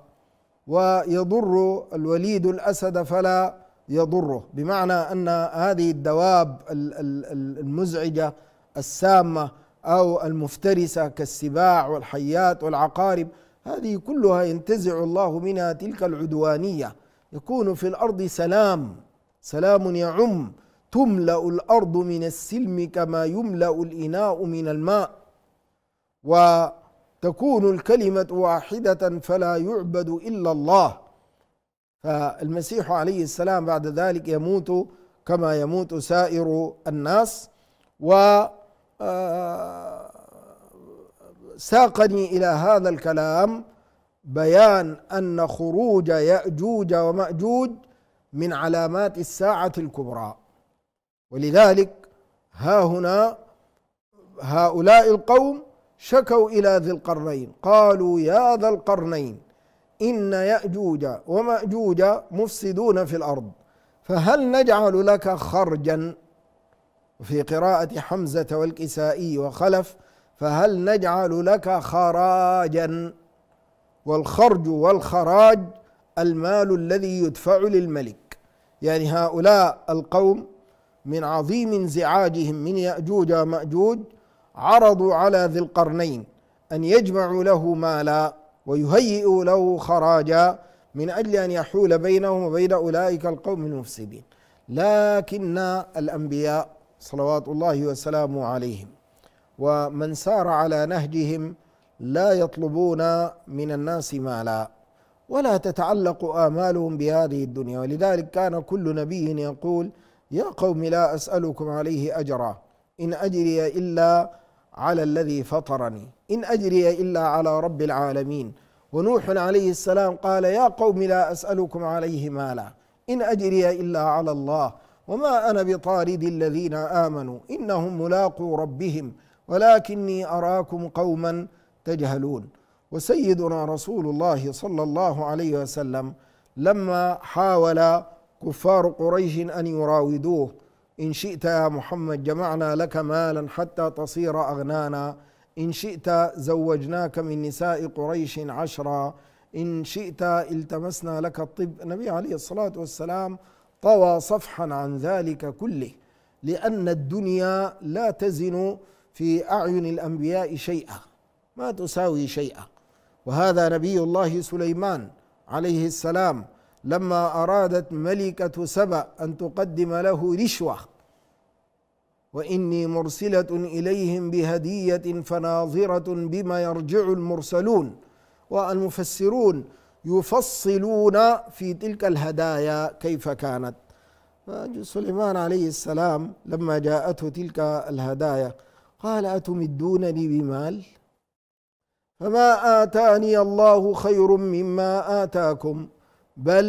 ويضر الوليد الأسد فلا يضره بمعنى ان هذه الدواب المزعجه السامه او المفترسه كالسباع والحيات والعقارب هذه كلها ينتزع الله منها تلك العدوانيه يكون في الارض سلام سلام يعم تملا الارض من السلم كما يملا الاناء من الماء وتكون الكلمه واحده فلا يعبد الا الله فالمسيح عليه السلام بعد ذلك يموت كما يموت سائر الناس و آه، ساقني الى هذا الكلام بيان ان خروج ياجوج وماجوج من علامات الساعه الكبرى ولذلك ها هنا هؤلاء القوم شكوا الى ذي القرنين قالوا يا ذا القرنين إن يأجوج ومأجوج مفسدون في الأرض فهل نجعل لك خرجا في قراءة حمزة والكسائي وخلف فهل نجعل لك خراجا والخرج والخراج المال الذي يدفع للملك يعني هؤلاء القوم من عظيم انزعاجهم من يأجوج ومأجوج عرضوا على ذي القرنين أن يجمعوا له مالا ويهيئ له خراجا من أجل أن يحول بينهم وبين أولئك القوم المفسدين لكن الأنبياء صلوات الله وسلامه عليهم ومن سار على نهجهم لا يطلبون من الناس مالا ولا تتعلق آمالهم بهذه الدنيا ولذلك كان كل نبي يقول يا قوم لا أسألكم عليه أجرا إن أجري إلا على الذي فطرني إن أجري إلا على رب العالمين ونوح عليه السلام قال يا قوم لا أسألكم عليه مالا إن أجري إلا على الله وما أنا بطارد الذين آمنوا إنهم ملاقو ربهم ولكني أراكم قوما تجهلون وسيدنا رسول الله صلى الله عليه وسلم لما حاول كفار قريش أن يراودوه إن شئت يا محمد جمعنا لك مالا حتى تصير أغنانا إن شئت زوجناك من نساء قريش عشرا إن شئت التمسنا لك الطب النبي عليه الصلاة والسلام طوى صفحا عن ذلك كله لأن الدنيا لا تزن في أعين الأنبياء شيئا ما تساوي شيئا وهذا نبي الله سليمان عليه السلام لما أرادت ملكة سبأ أن تقدم له رشوة واني مرسله اليهم بهديه فناظره بما يرجع المرسلون والمفسرون يفصلون في تلك الهدايا كيف كانت سليمان عليه السلام لما جاءته تلك الهدايا قال اتمدونني بمال فما اتاني الله خير مما اتاكم بل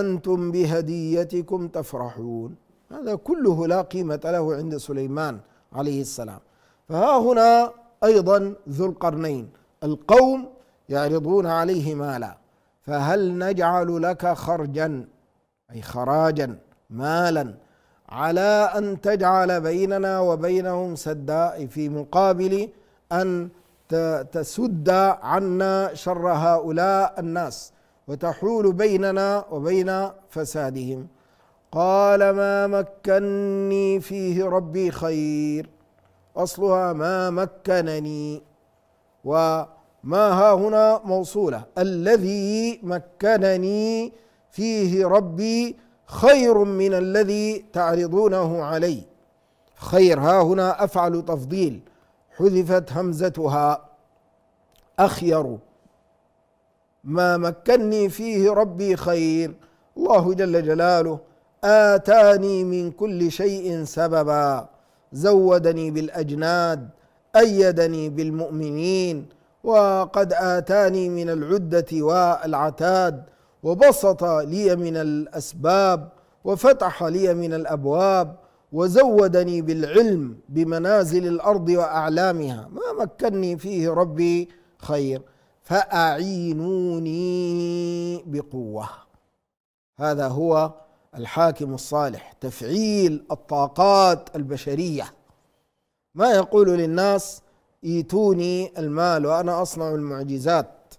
انتم بهديتكم تفرحون هذا كله لا قيمة له عند سليمان عليه السلام فها هنا أيضا ذو القرنين القوم يعرضون عليه مالا فهل نجعل لك خرجا أي خراجا مالا على أن تجعل بيننا وبينهم سدا في مقابل أن تسد عنا شر هؤلاء الناس وتحول بيننا وبين فسادهم قال ما مكني فيه ربي خير اصلها ما مكنني وما ها هنا موصوله الذي مكنني فيه ربي خير من الذي تعرضونه علي خير ها هنا افعل تفضيل حذفت همزتها اخير ما مكني فيه ربي خير الله جل جلاله آتاني من كل شيء سببا زودني بالأجناد أيدني بالمؤمنين وقد آتاني من العدة والعتاد وبسط لي من الأسباب وفتح لي من الأبواب وزودني بالعلم بمنازل الأرض وأعلامها ما مكني فيه ربي خير فأعينوني بقوة هذا هو الحاكم الصالح تفعيل الطاقات البشريه ما يقول للناس ايتوني المال وانا اصنع المعجزات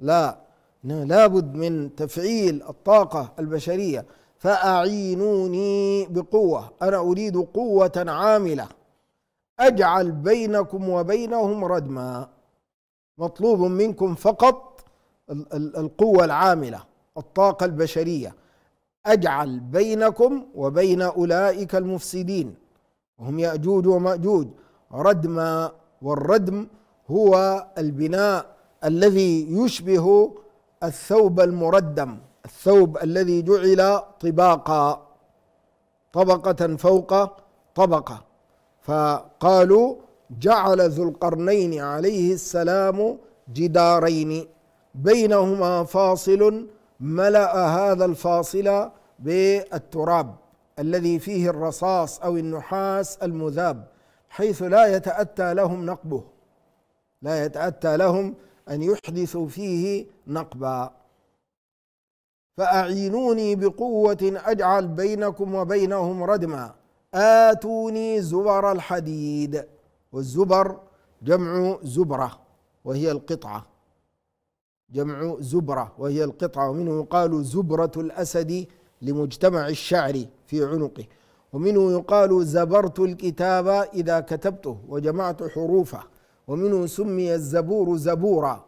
لا لابد من تفعيل الطاقه البشريه فاعينوني بقوه انا اريد قوه عامله اجعل بينكم وبينهم ردما مطلوب منكم فقط القوه العامله الطاقه البشريه أجعل بينكم وبين أولئك المفسدين وهم يأجوج ومأجوج ردما والردم هو البناء الذي يشبه الثوب المردم الثوب الذي جعل طباقا طبقة فوق طبقة فقالوا جعل ذو القرنين عليه السلام جدارين بينهما فاصل ملأ هذا الفاصل بالتراب الذي فيه الرصاص أو النحاس المذاب حيث لا يتأتى لهم نقبه لا يتأتى لهم أن يحدثوا فيه نقبا فأعينوني بقوة أجعل بينكم وبينهم ردما آتوني زبر الحديد والزبر جمع زبرة وهي القطعة جمع زبرة وهي القطعة ومنه يقال زبرة الأسد لمجتمع الشعر في عنقه ومنه يقال زبرت الكتاب إذا كتبته وجمعت حروفه ومنه سمي الزبور زبورا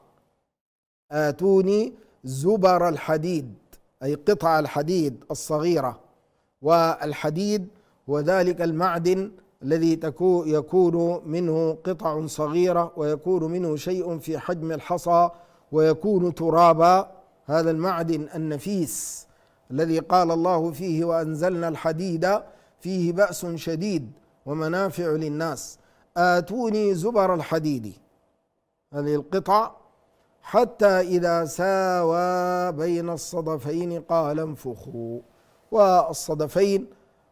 آتوني زبر الحديد أي قطع الحديد الصغيرة والحديد هو ذلك المعدن الذي يكون منه قطع صغيرة ويكون منه شيء في حجم الحصى ويكون ترابا هذا المعدن النفيس الذي قال الله فيه وانزلنا الحديد فيه باس شديد ومنافع للناس اتوني زبر الحديد هذه القطع حتى اذا ساوى بين الصدفين قال انفخوا والصدفين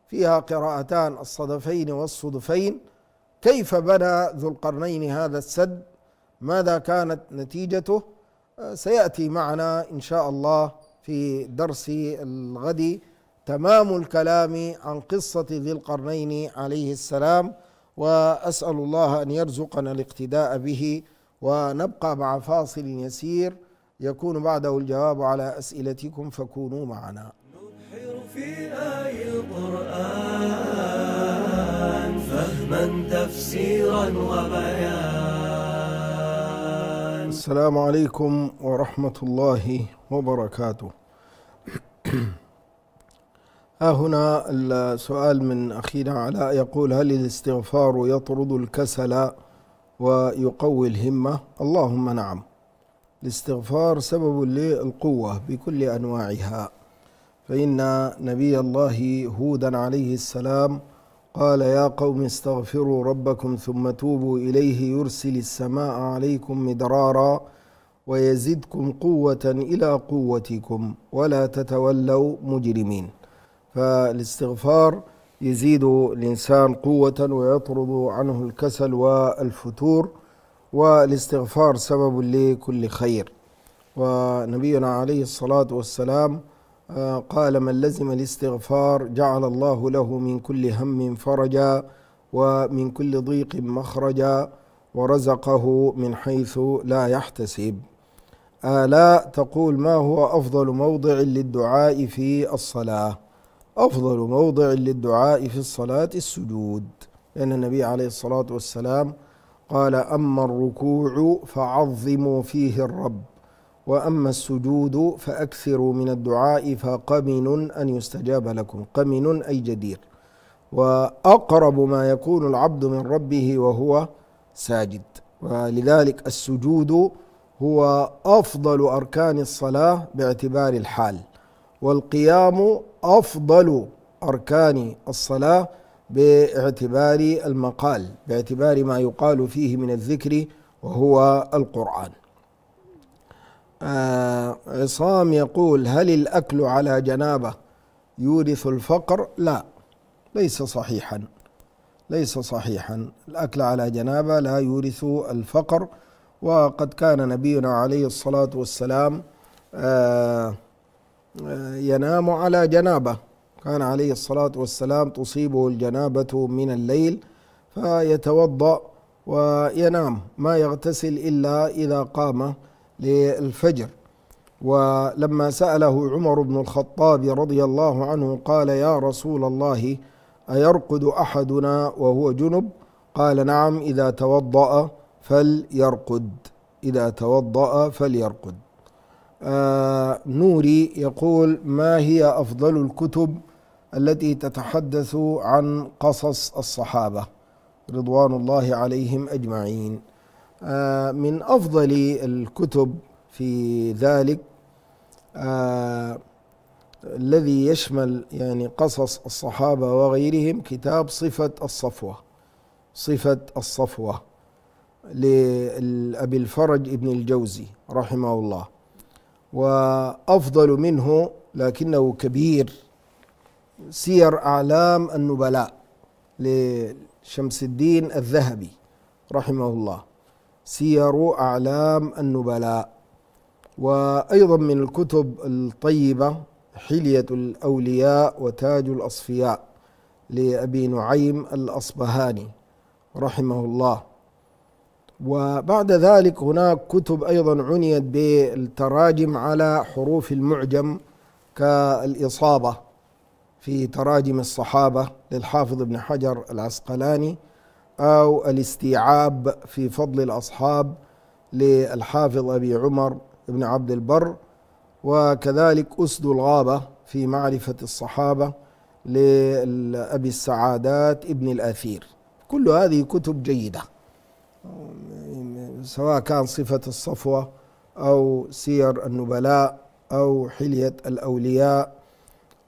فيها قراءتان الصدفين والصدفين كيف بنى ذو القرنين هذا السد ماذا كانت نتيجته سيأتي معنا إن شاء الله في درس الغد تمام الكلام عن قصة ذي القرنين عليه السلام وأسأل الله أن يرزقنا الاقتداء به ونبقى مع فاصل يسير يكون بعده الجواب على أسئلتكم فكونوا معنا نبحر في آي القرآن فهما تفسيرا وبيانا السلام عليكم ورحمة الله وبركاته [CLEARS THROAT] ها هنا السؤال من أخينا علاء يقول هل الاستغفار يطرد الكسل ويقوي الهمة اللهم نعم الاستغفار سبب للقوة بكل أنواعها فإن نبي الله هودا عليه السلام قال يا قوم استغفروا ربكم ثم توبوا اليه يرسل السماء عليكم مدرارا ويزدكم قوه الى قوتكم ولا تتولوا مجرمين فالاستغفار يزيد الانسان قوه ويطرد عنه الكسل والفتور والاستغفار سبب لكل خير ونبينا عليه الصلاه والسلام قال من لزم الاستغفار جعل الله له من كل هم فرجا ومن كل ضيق مخرجا ورزقه من حيث لا يحتسب آلاء آه، تقول ما هو أفضل موضع للدعاء في الصلاة أفضل موضع للدعاء في الصلاة السجود لأن النبي عليه الصلاة والسلام قال أما الركوع فعظموا فيه الرب وأما السجود فأكثروا من الدعاء فقمن أن يستجاب لكم قمن أي جدير وأقرب ما يكون العبد من ربه وهو ساجد ولذلك السجود هو أفضل أركان الصلاة باعتبار الحال والقيام أفضل أركان الصلاة باعتبار المقال باعتبار ما يقال فيه من الذكر وهو القرآن آه، عصام يقول هل الأكل على جنابة يورث الفقر لا ليس صحيحا ليس صحيحا الأكل على جنابة لا يورث الفقر وقد كان نبينا عليه الصلاة والسلام آه، آه، ينام على جنابة كان عليه الصلاة والسلام تصيبه الجنابة من الليل فيتوضأ وينام ما يغتسل إلا إذا قام للفجر ولما سأله عمر بن الخطاب رضي الله عنه قال يا رسول الله أيرقد أحدنا وهو جنب قال نعم إذا توضأ فليرقد إذا توضأ فليرقد آه نوري يقول ما هي أفضل الكتب التي تتحدث عن قصص الصحابة رضوان الله عليهم أجمعين آه، من أفضل الكتب في ذلك آه، الذي يشمل يعني قصص الصحابة وغيرهم كتاب صفة الصفوة صفة الصفوة لأبي الفرج ابن الجوزي رحمه الله وأفضل منه لكنه كبير سير أعلام النبلاء لشمس الدين الذهبي رحمه الله سير أعلام النبلاء وأيضا من الكتب الطيبة حلية الأولياء وتاج الأصفياء لأبي نعيم الأصبهاني رحمه الله وبعد ذلك هناك كتب أيضا عنيت بالتراجم على حروف المعجم كالإصابة في تراجم الصحابة للحافظ ابن حجر العسقلاني أو الاستيعاب في فضل الأصحاب للحافظ أبي عمر بن عبد البر وكذلك أسد الغابة في معرفة الصحابة لأبي السعادات ابن الأثير كل هذه كتب جيدة سواء كان صفة الصفوة أو سير النبلاء أو حلية الأولياء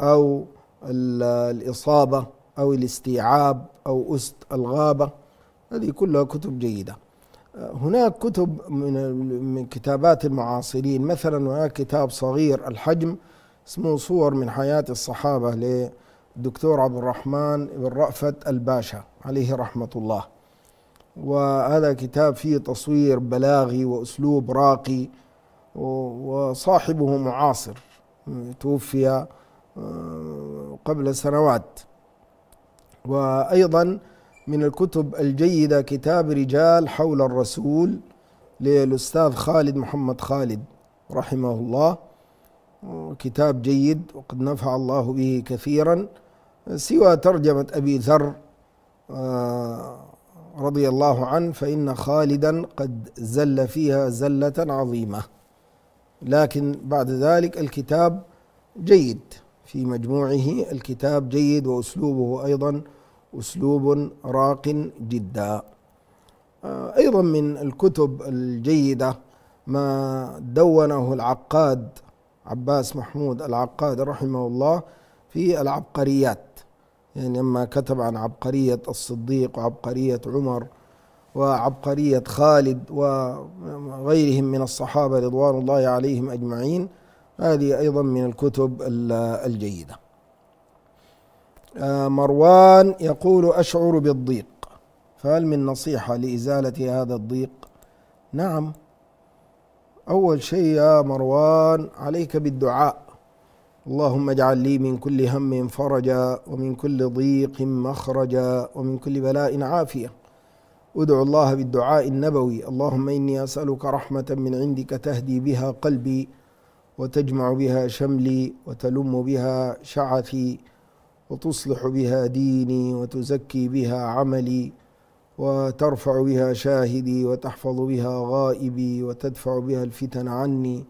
أو الإصابة أو الاستيعاب أو أسد الغابة هذه كلها كتب جيدة آه، هناك كتب من من كتابات المعاصرين مثلا هناك كتاب صغير الحجم اسمه صور من حياة الصحابة للدكتور عبد الرحمن بن رأفت الباشا عليه رحمة الله وهذا كتاب فيه تصوير بلاغي وأسلوب راقي وصاحبه معاصر توفي آه، قبل سنوات وأيضا من الكتب الجيدة كتاب رجال حول الرسول للأستاذ خالد محمد خالد رحمه الله كتاب جيد وقد نفع الله به كثيرا سوى ترجمة أبي ذر آه، رضي الله عنه فإن خالدا قد زل فيها زلة عظيمة لكن بعد ذلك الكتاب جيد في مجموعه الكتاب جيد وأسلوبه أيضا أسلوب راق جدا آه، أيضا من الكتب الجيدة ما دونه العقاد عباس محمود العقاد رحمه الله في العبقريات يعني لما كتب عن عبقرية الصديق وعبقرية عمر وعبقرية خالد وغيرهم من الصحابة رضوان الله عليهم أجمعين هذه أيضا من الكتب الجيدة آه، مروان يقول أشعر بالضيق فهل من نصيحة لإزالة هذا الضيق؟ نعم أول شيء يا مروان عليك بالدعاء اللهم اجعل لي من كل هم فرجا ومن كل ضيق مخرجا ومن كل بلاء عافية ادعو الله بالدعاء النبوي اللهم إني أسألك رحمة من عندك تهدي بها قلبي وتجمع بها شملي وتلم بها شعثي وتصلح بها ديني وتزكي بها عملي وترفع بها شاهدي وتحفظ بها غائبي وتدفع بها الفتن عني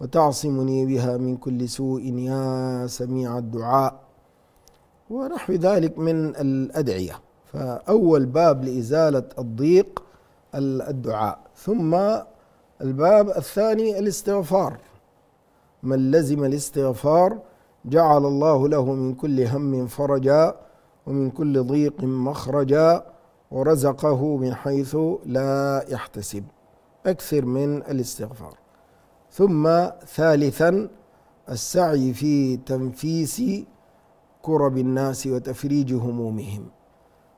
وتعصمني بها من كل سوء يا سميع الدعاء ونحو ذلك من الادعيه فاول باب لازاله الضيق الدعاء ثم الباب الثاني الاستغفار من لزم الاستغفار جعل الله له من كل هم فرجا ومن كل ضيق مخرجا ورزقه من حيث لا يحتسب اكثر من الاستغفار ثم ثالثا السعي في تنفيس كرب الناس وتفريج همومهم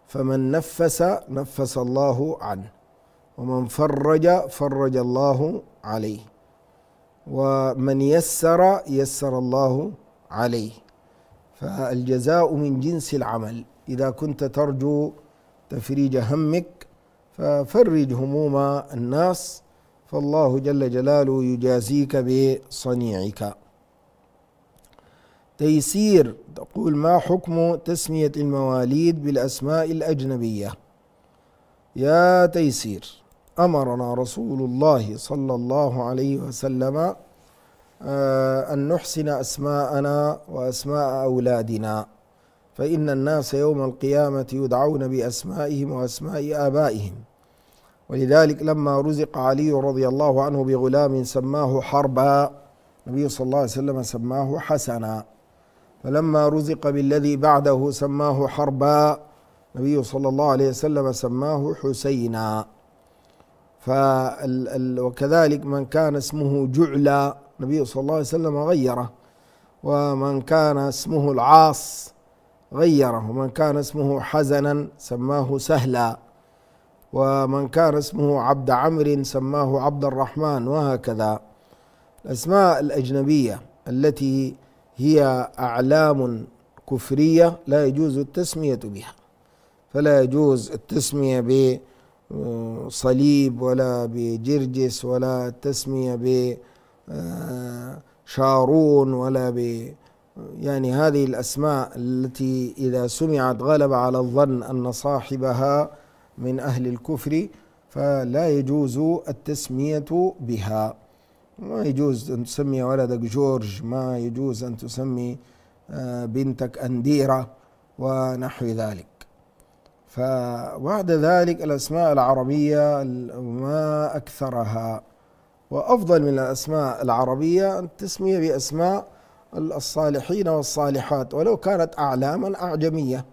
فمن نفس نفس الله عنه ومن فرج فرج الله عليه ومن يسر يسر الله عليه عليه فالجزاء من جنس العمل إذا كنت ترجو تفريج همك ففرج هموم الناس فالله جل جلاله يجازيك بصنيعك تيسير تقول ما حكم تسمية المواليد بالأسماء الأجنبية يا تيسير أمرنا رسول الله صلى الله عليه وسلم آه، أن نحسن أسماءنا وأسماء أولادنا فإن الناس يوم القيامة يدعون بأسمائهم وأسماء آبائهم ولذلك لما رزق علي رضي الله عنه بغلام سماه حربا النبي صلى الله عليه وسلم سماه حسنا فلما رزق بالذي بعده سماه حربا النبي صلى الله عليه وسلم سماه حسينا وكذلك من كان اسمه جعلا النبي صلى الله عليه وسلم غيره ومن كان اسمه العاص غيره ومن كان اسمه حزنا سماه سهلا ومن كان اسمه عبد عمرو سماه عبد الرحمن وهكذا الأسماء الأجنبية التي هي أعلام كفرية لا يجوز التسمية بها فلا يجوز التسمية بصليب ولا بجرجس ولا التسمية ب شارون ولا ب يعني هذه الأسماء التي إذا سمعت غلب على الظن أن صاحبها من أهل الكفر فلا يجوز التسمية بها ما يجوز أن تسمي ولدك جورج ما يجوز أن تسمي آه، بنتك أنديرة ونحو ذلك فبعد ذلك الأسماء العربية ما أكثرها وأفضل من الأسماء العربية أن تسمي بأسماء الصالحين والصالحات ولو كانت أعلاما أعجمية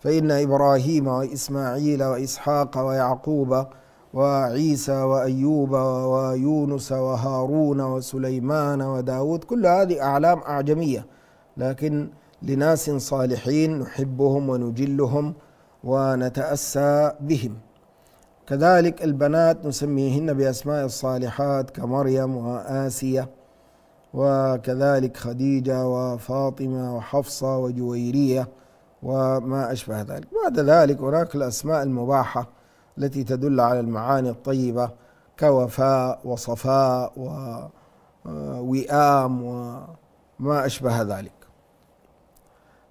فإن إبراهيم وإسماعيل وإسحاق ويعقوب وعيسى وأيوب ويونس وهارون وسليمان وداود كل هذه أعلام أعجمية لكن لناس صالحين نحبهم ونجلهم ونتأسى بهم كذلك البنات نسميهن بأسماء الصالحات كمريم وآسية وكذلك خديجة وفاطمة وحفصة وجويرية وما أشبه ذلك بعد ذلك هناك الأسماء المباحة التي تدل على المعاني الطيبة كوفاء وصفاء ووئام آه، وما أشبه ذلك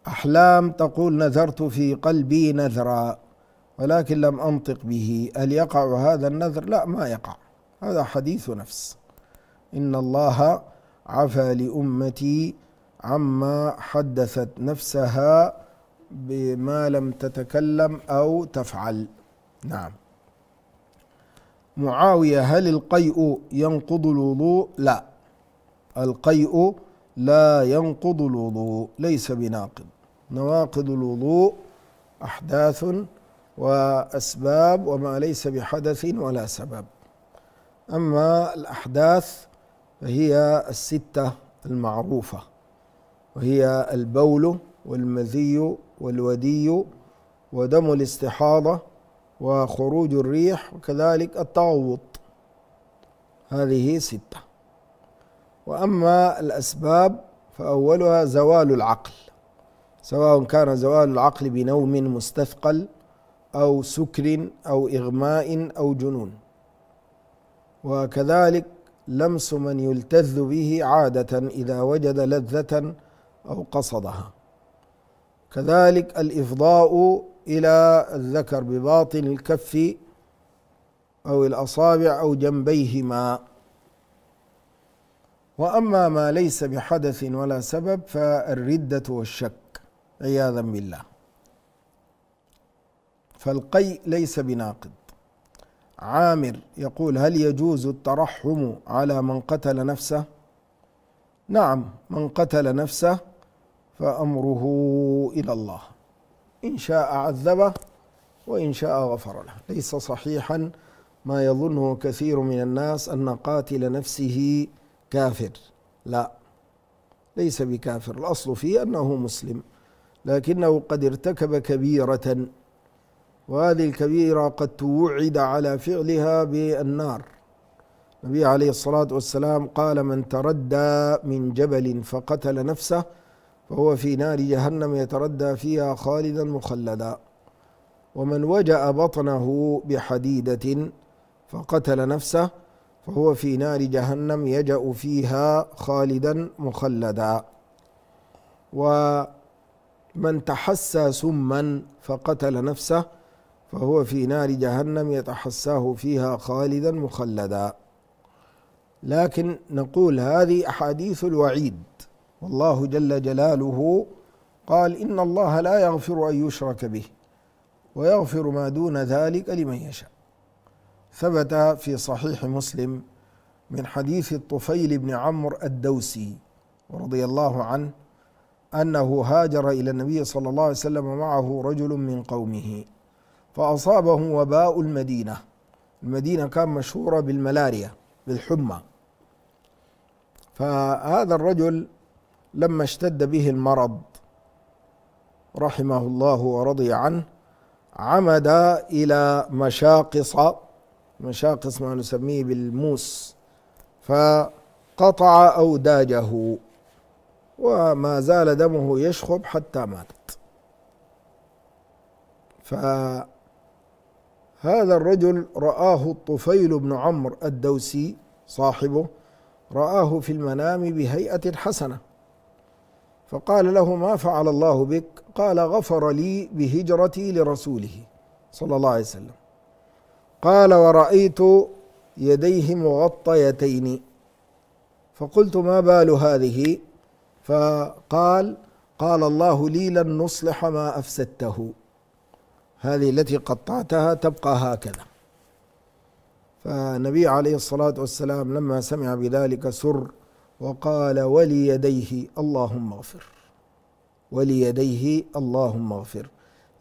أحلام تقول نذرت في قلبي نذرا ولكن لم أنطق به هل يقع هذا النذر؟ لا ما يقع هذا حديث نفس إن الله عفى لأمتي عما حدثت نفسها بما لم تتكلم أو تفعل نعم معاوية هل القيء ينقض الوضوء؟ لا القيء لا ينقض الوضوء ليس بناقض نواقض الوضوء أحداث وأسباب وما ليس بحدث ولا سبب أما الأحداث فهي الستة المعروفة وهي البول والمذي والودي ودم الاستحاضة وخروج الريح وكذلك التعوض هذه ستة وأما الأسباب فأولها زوال العقل سواء كان زوال العقل بنوم مستثقل أو سكر أو إغماء أو جنون وكذلك لمس من يلتذ به عادة إذا وجد لذة أو قصدها كذلك الإفضاء إلى الذكر بباطن الكف أو الأصابع أو جنبيهما وأما ما ليس بحدث ولا سبب فالردة والشك عياذا بالله فالقيء ليس بناقض عامر يقول هل يجوز الترحم على من قتل نفسه نعم من قتل نفسه فامره الى الله ان شاء عذبه وان شاء غفر له ليس صحيحا ما يظنه كثير من الناس ان قاتل نفسه كافر لا ليس بكافر الاصل فيه انه مسلم لكنه قد ارتكب كبيره وهذه الكبيرة قد توعد على فعلها بالنار النبي عليه الصلاة والسلام قال من تردى من جبل فقتل نفسه فهو في نار جهنم يتردى فيها خالدا مخلدا ومن وجأ بطنه بحديدة فقتل نفسه فهو في نار جهنم يجأ فيها خالدا مخلدا ومن تحسى سما فقتل نفسه فهو في نار جهنم يتحساه فيها خالدا مخلدا لكن نقول هذه احاديث الوعيد والله جل جلاله قال ان الله لا يغفر ان يشرك به ويغفر ما دون ذلك لمن يشاء ثبت في صحيح مسلم من حديث الطفيل بن عمرو الدوسي رضي الله عنه انه هاجر الى النبي صلى الله عليه وسلم معه رجل من قومه فأصابه وباء المدينة المدينة كان مشهورة بالملاريا بالحمى فهذا الرجل لما اشتد به المرض رحمه الله ورضي عنه عمد إلى مشاقص مشاقص ما نسميه بالموس فقطع أوداجه وما زال دمه يشخب حتى مات ف هذا الرجل رآه الطفيل بن عمرو الدوسي صاحبه رآه في المنام بهيئة حسنة فقال له ما فعل الله بك قال غفر لي بهجرتي لرسوله صلى الله عليه وسلم قال ورأيت يديه مغطيتين فقلت ما بال هذه فقال قال الله لي لن نصلح ما أفسدته هذه التي قطعتها تبقى هكذا فالنبي عليه الصلاة والسلام لما سمع بذلك سر وقال وليديه اللهم اغفر وليديه اللهم اغفر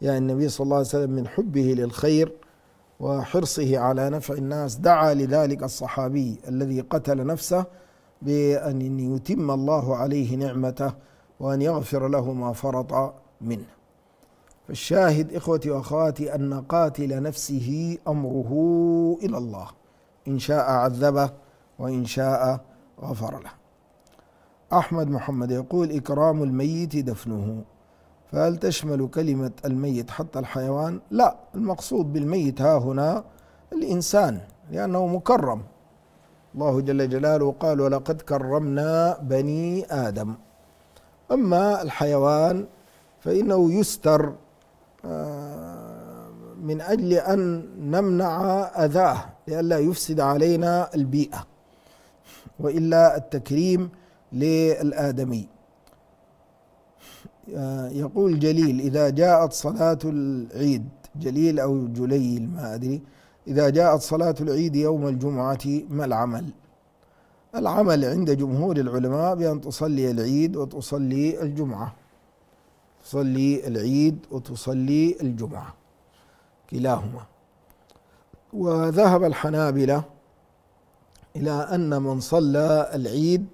يعني النبي صلى الله عليه وسلم من حبه للخير وحرصه على نفع الناس دعا لذلك الصحابي الذي قتل نفسه بأن يتم الله عليه نعمته وأن يغفر له ما فرط منه فالشاهد إخوتي وأخواتي أن قاتل نفسه أمره إلى الله إن شاء عذبه وإن شاء غفر له أحمد محمد يقول إكرام الميت دفنه فهل تشمل كلمة الميت حتى الحيوان؟ لا المقصود بالميت ها هنا الإنسان لأنه مكرم الله جل جلاله قال ولقد كرمنا بني آدم أما الحيوان فإنه يستر آه، من أجل أن نمنع أذاه لئلا يفسد علينا البيئة وإلا التكريم للآدمي آه، يقول جليل إذا جاءت صلاة العيد جليل أو جليل ما أدري إذا جاءت صلاة العيد يوم الجمعة ما العمل؟ العمل عند جمهور العلماء بأن تصلي العيد وتصلي الجمعة تصلي العيد وتصلي الجمعة كلاهما وذهب الحنابلة إلى أن من صلى العيد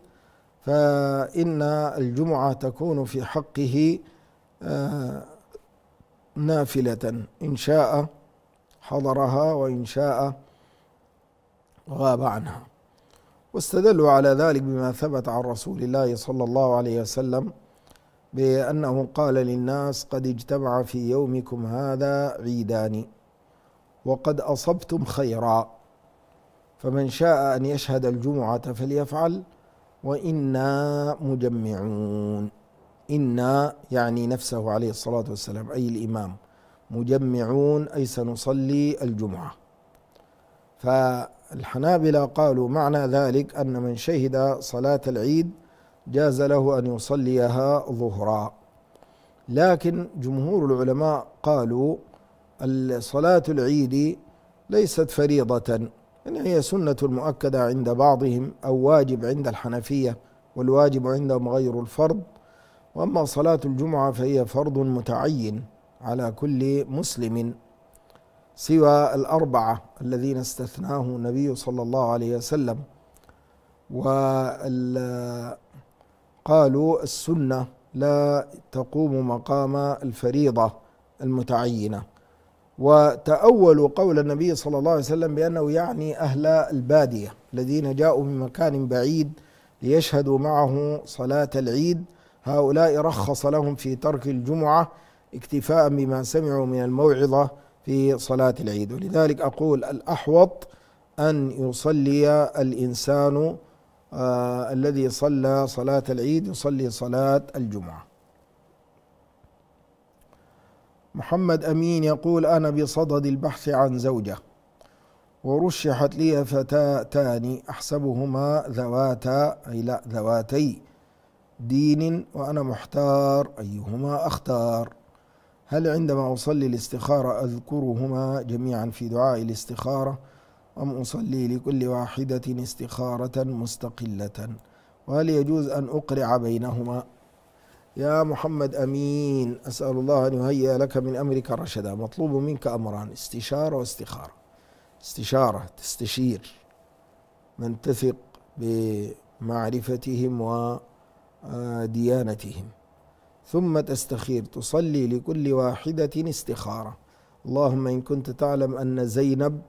فإن الجمعة تكون في حقه آه، نافلة إن شاء حضرها وإن شاء غاب عنها واستدلوا على ذلك بما ثبت عن رسول الله صلى الله عليه وسلم بأنه قال للناس قد اجتمع في يومكم هذا عيدان وقد أصبتم خيرا فمن شاء أن يشهد الجمعة فليفعل وإنا مجمعون إنا يعني نفسه عليه الصلاة والسلام أي الإمام مجمعون أي سنصلي الجمعة فالحنابلة قالوا معنى ذلك أن من شهد صلاة العيد جاز له أن يصليها ظهرا لكن جمهور العلماء قالوا صلاة العيد ليست فريضة إن يعني هي سنة مؤكدة عند بعضهم أو واجب عند الحنفية والواجب عندهم غير الفرض وأما صلاة الجمعة فهي فرض متعين على كل مسلم سوى الأربعة الذين استثناه النبي صلى الله عليه وسلم وال قالوا السنة لا تقوم مقام الفريضة المتعينة وتأولوا قول النبي صلى الله عليه وسلم بأنه يعني أهل البادية الذين جاءوا من مكان بعيد ليشهدوا معه صلاة العيد هؤلاء رخص لهم في ترك الجمعة اكتفاء بما سمعوا من الموعظة في صلاة العيد ولذلك أقول الأحوط أن يصلي الإنسان آه الذي صلى صلاة العيد يصلي صلاة الجمعة محمد أمين يقول أنا بصدد البحث عن زوجة ورشحت لي فتاتان أحسبهما ذواتا أي لا ذواتي دين وأنا محتار أيهما أختار هل عندما أصلي الاستخارة أذكرهما جميعا في دعاء الاستخارة؟ أم أصلي لكل واحدة استخارة مستقلة وهل يجوز أن أقرع بينهما يا محمد أمين أسأل الله أن يهيئ لك من أمرك رشدا مطلوب منك أمران استشارة واستخارة استشارة تستشير من تثق بمعرفتهم وديانتهم ثم تستخير تصلي لكل واحدة استخارة اللهم إن كنت تعلم أن زينب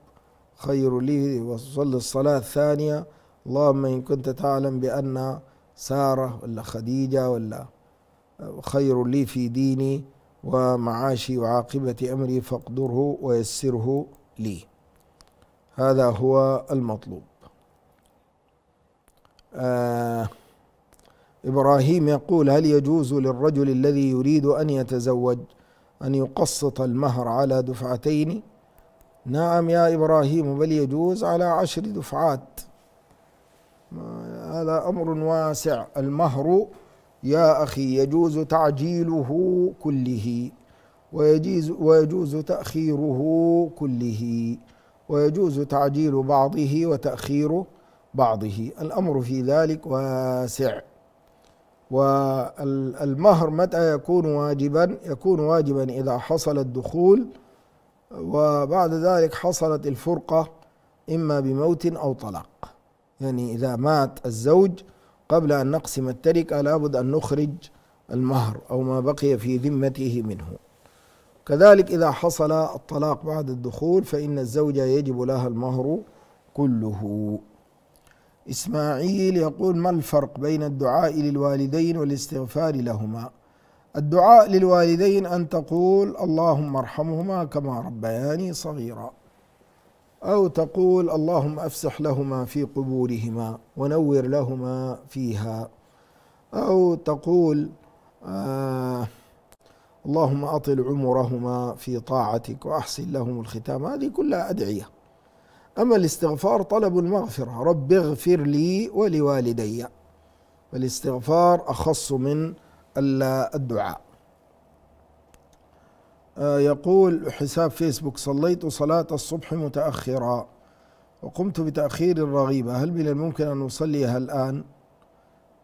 خير لي وصل الصلاة الثانية اللهم إن كنت تعلم بأن سارة ولا خديجة ولا خير لي في ديني ومعاشي وعاقبة أمري فاقدره ويسره لي هذا هو المطلوب آه إبراهيم يقول هل يجوز للرجل الذي يريد أن يتزوج أن يقسط المهر على دفعتين؟ نعم يا إبراهيم بل يجوز على عشر دفعات هذا أمر واسع المهر يا أخي يجوز تعجيله كله ويجيز ويجوز تأخيره كله ويجوز تعجيل بعضه وتأخير بعضه الأمر في ذلك واسع والمهر متى يكون واجبا يكون واجبا إذا حصل الدخول وبعد ذلك حصلت الفرقة إما بموت أو طلاق يعني إذا مات الزوج قبل أن نقسم التركة لابد أن نخرج المهر أو ما بقي في ذمته منه كذلك إذا حصل الطلاق بعد الدخول فإن الزوجة يجب لها المهر كله إسماعيل يقول ما الفرق بين الدعاء للوالدين والاستغفار لهما الدعاء للوالدين أن تقول اللهم ارحمهما كما ربياني صغيرا أو تقول اللهم أفسح لهما في قبورهما ونور لهما فيها أو تقول آه اللهم أطل عمرهما في طاعتك وأحسن لهم الختام هذه كلها أدعية أما الاستغفار طلب المغفرة رب اغفر لي ولوالدي فالاستغفار أخص من الدعاء آه، يقول حساب فيسبوك صليت صلاة الصبح متأخرا وقمت بتأخير الرغيبة هل من الممكن أن أصليها الآن؟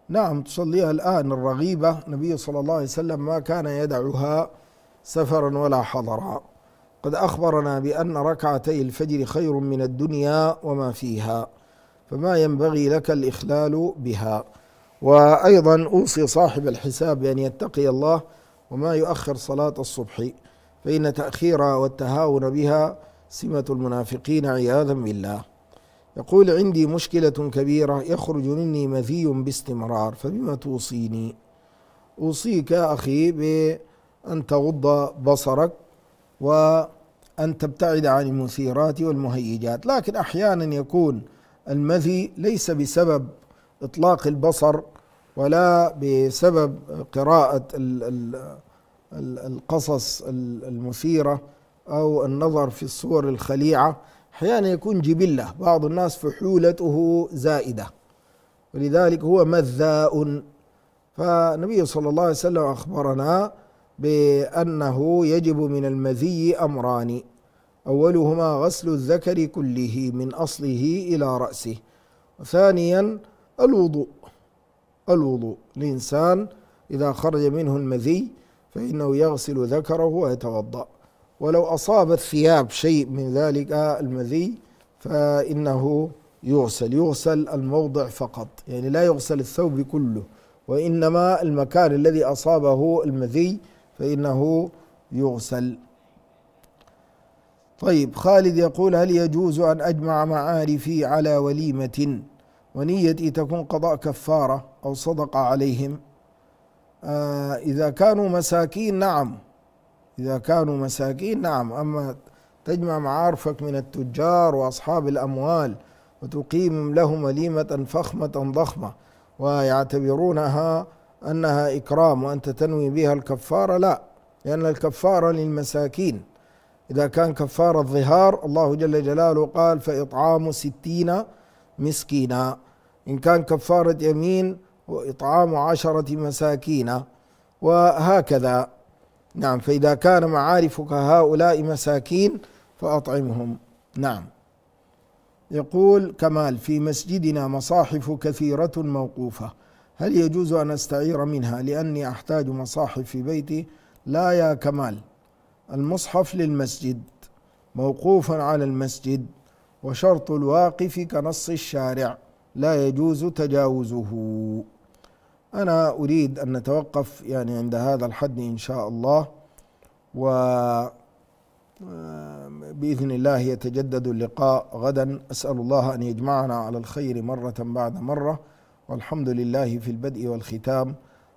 نعم تصليها الآن الرغيبة النبي صلى الله عليه وسلم ما كان يدعها سفرا ولا حضرا قد أخبرنا بأن ركعتي الفجر خير من الدنيا وما فيها فما ينبغي لك الإخلال بها وأيضا أوصي صاحب الحساب بأن يتقي الله وما يؤخر صلاة الصبح فإن تأخيرها والتهاون بها سمة المنافقين عياذا بالله يقول عندي مشكلة كبيرة يخرج مني مذي باستمرار فبما توصيني أوصيك أخي بأن تغض بصرك وأن تبتعد عن المثيرات والمهيجات لكن أحيانا يكون المذي ليس بسبب إطلاق البصر ولا بسبب قراءة القصص المثيرة أو النظر في الصور الخليعة أحيانا يكون جبلة بعض الناس فحولته زائدة ولذلك هو مذاء فالنبي صلى الله عليه وسلم أخبرنا بأنه يجب من المذي أمران أولهما غسل الذكر كله من أصله إلى رأسه وثانيا الوضوء الوضوء الإنسان إذا خرج منه المذي فإنه يغسل ذكره ويتوضأ ولو أصاب الثياب شيء من ذلك المذي فإنه يغسل يغسل الموضع فقط يعني لا يغسل الثوب كله وإنما المكان الذي أصابه المذي فإنه يغسل طيب خالد يقول هل يجوز أن أجمع معارفي على وليمة ونيتي تكون قضاء كفارة أو صدق عليهم آه، إذا كانوا مساكين نعم إذا كانوا مساكين نعم أما تجمع معارفك من التجار وأصحاب الأموال وتقيم لهم وليمة فخمة ضخمة ويعتبرونها أنها إكرام وأنت تنوي بها الكفارة لا لأن الكفارة للمساكين إذا كان كفارة ظهار الله جل جلاله قال فإطعام ستين مسكينا إن كان كفارة يمين وإطعام عشرة مساكين وهكذا نعم فإذا كان معارفك هؤلاء مساكين فأطعمهم نعم يقول كمال في مسجدنا مصاحف كثيرة موقوفة هل يجوز أن أستعير منها لأني أحتاج مصاحف في بيتي لا يا كمال المصحف للمسجد موقوفا على المسجد وشرط الواقف كنص الشارع لا يجوز تجاوزه أنا أريد أن نتوقف يعني عند هذا الحد إن شاء الله و آه، بإذن الله يتجدد اللقاء غدا أسأل الله أن يجمعنا على الخير مرة بعد مرة والحمد لله في البدء والختام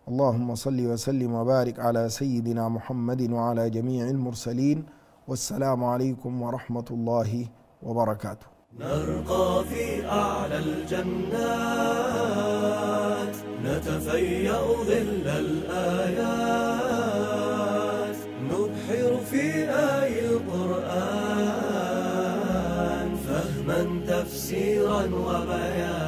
اللهم صل وسلم وبارك على سيدنا محمد وعلى جميع المرسلين والسلام عليكم ورحمة الله وبركاته نرقى في أعلى الجنات نتفيأ ظل الآيات نبحر في آي القرآن فهما تفسيرا وبيانا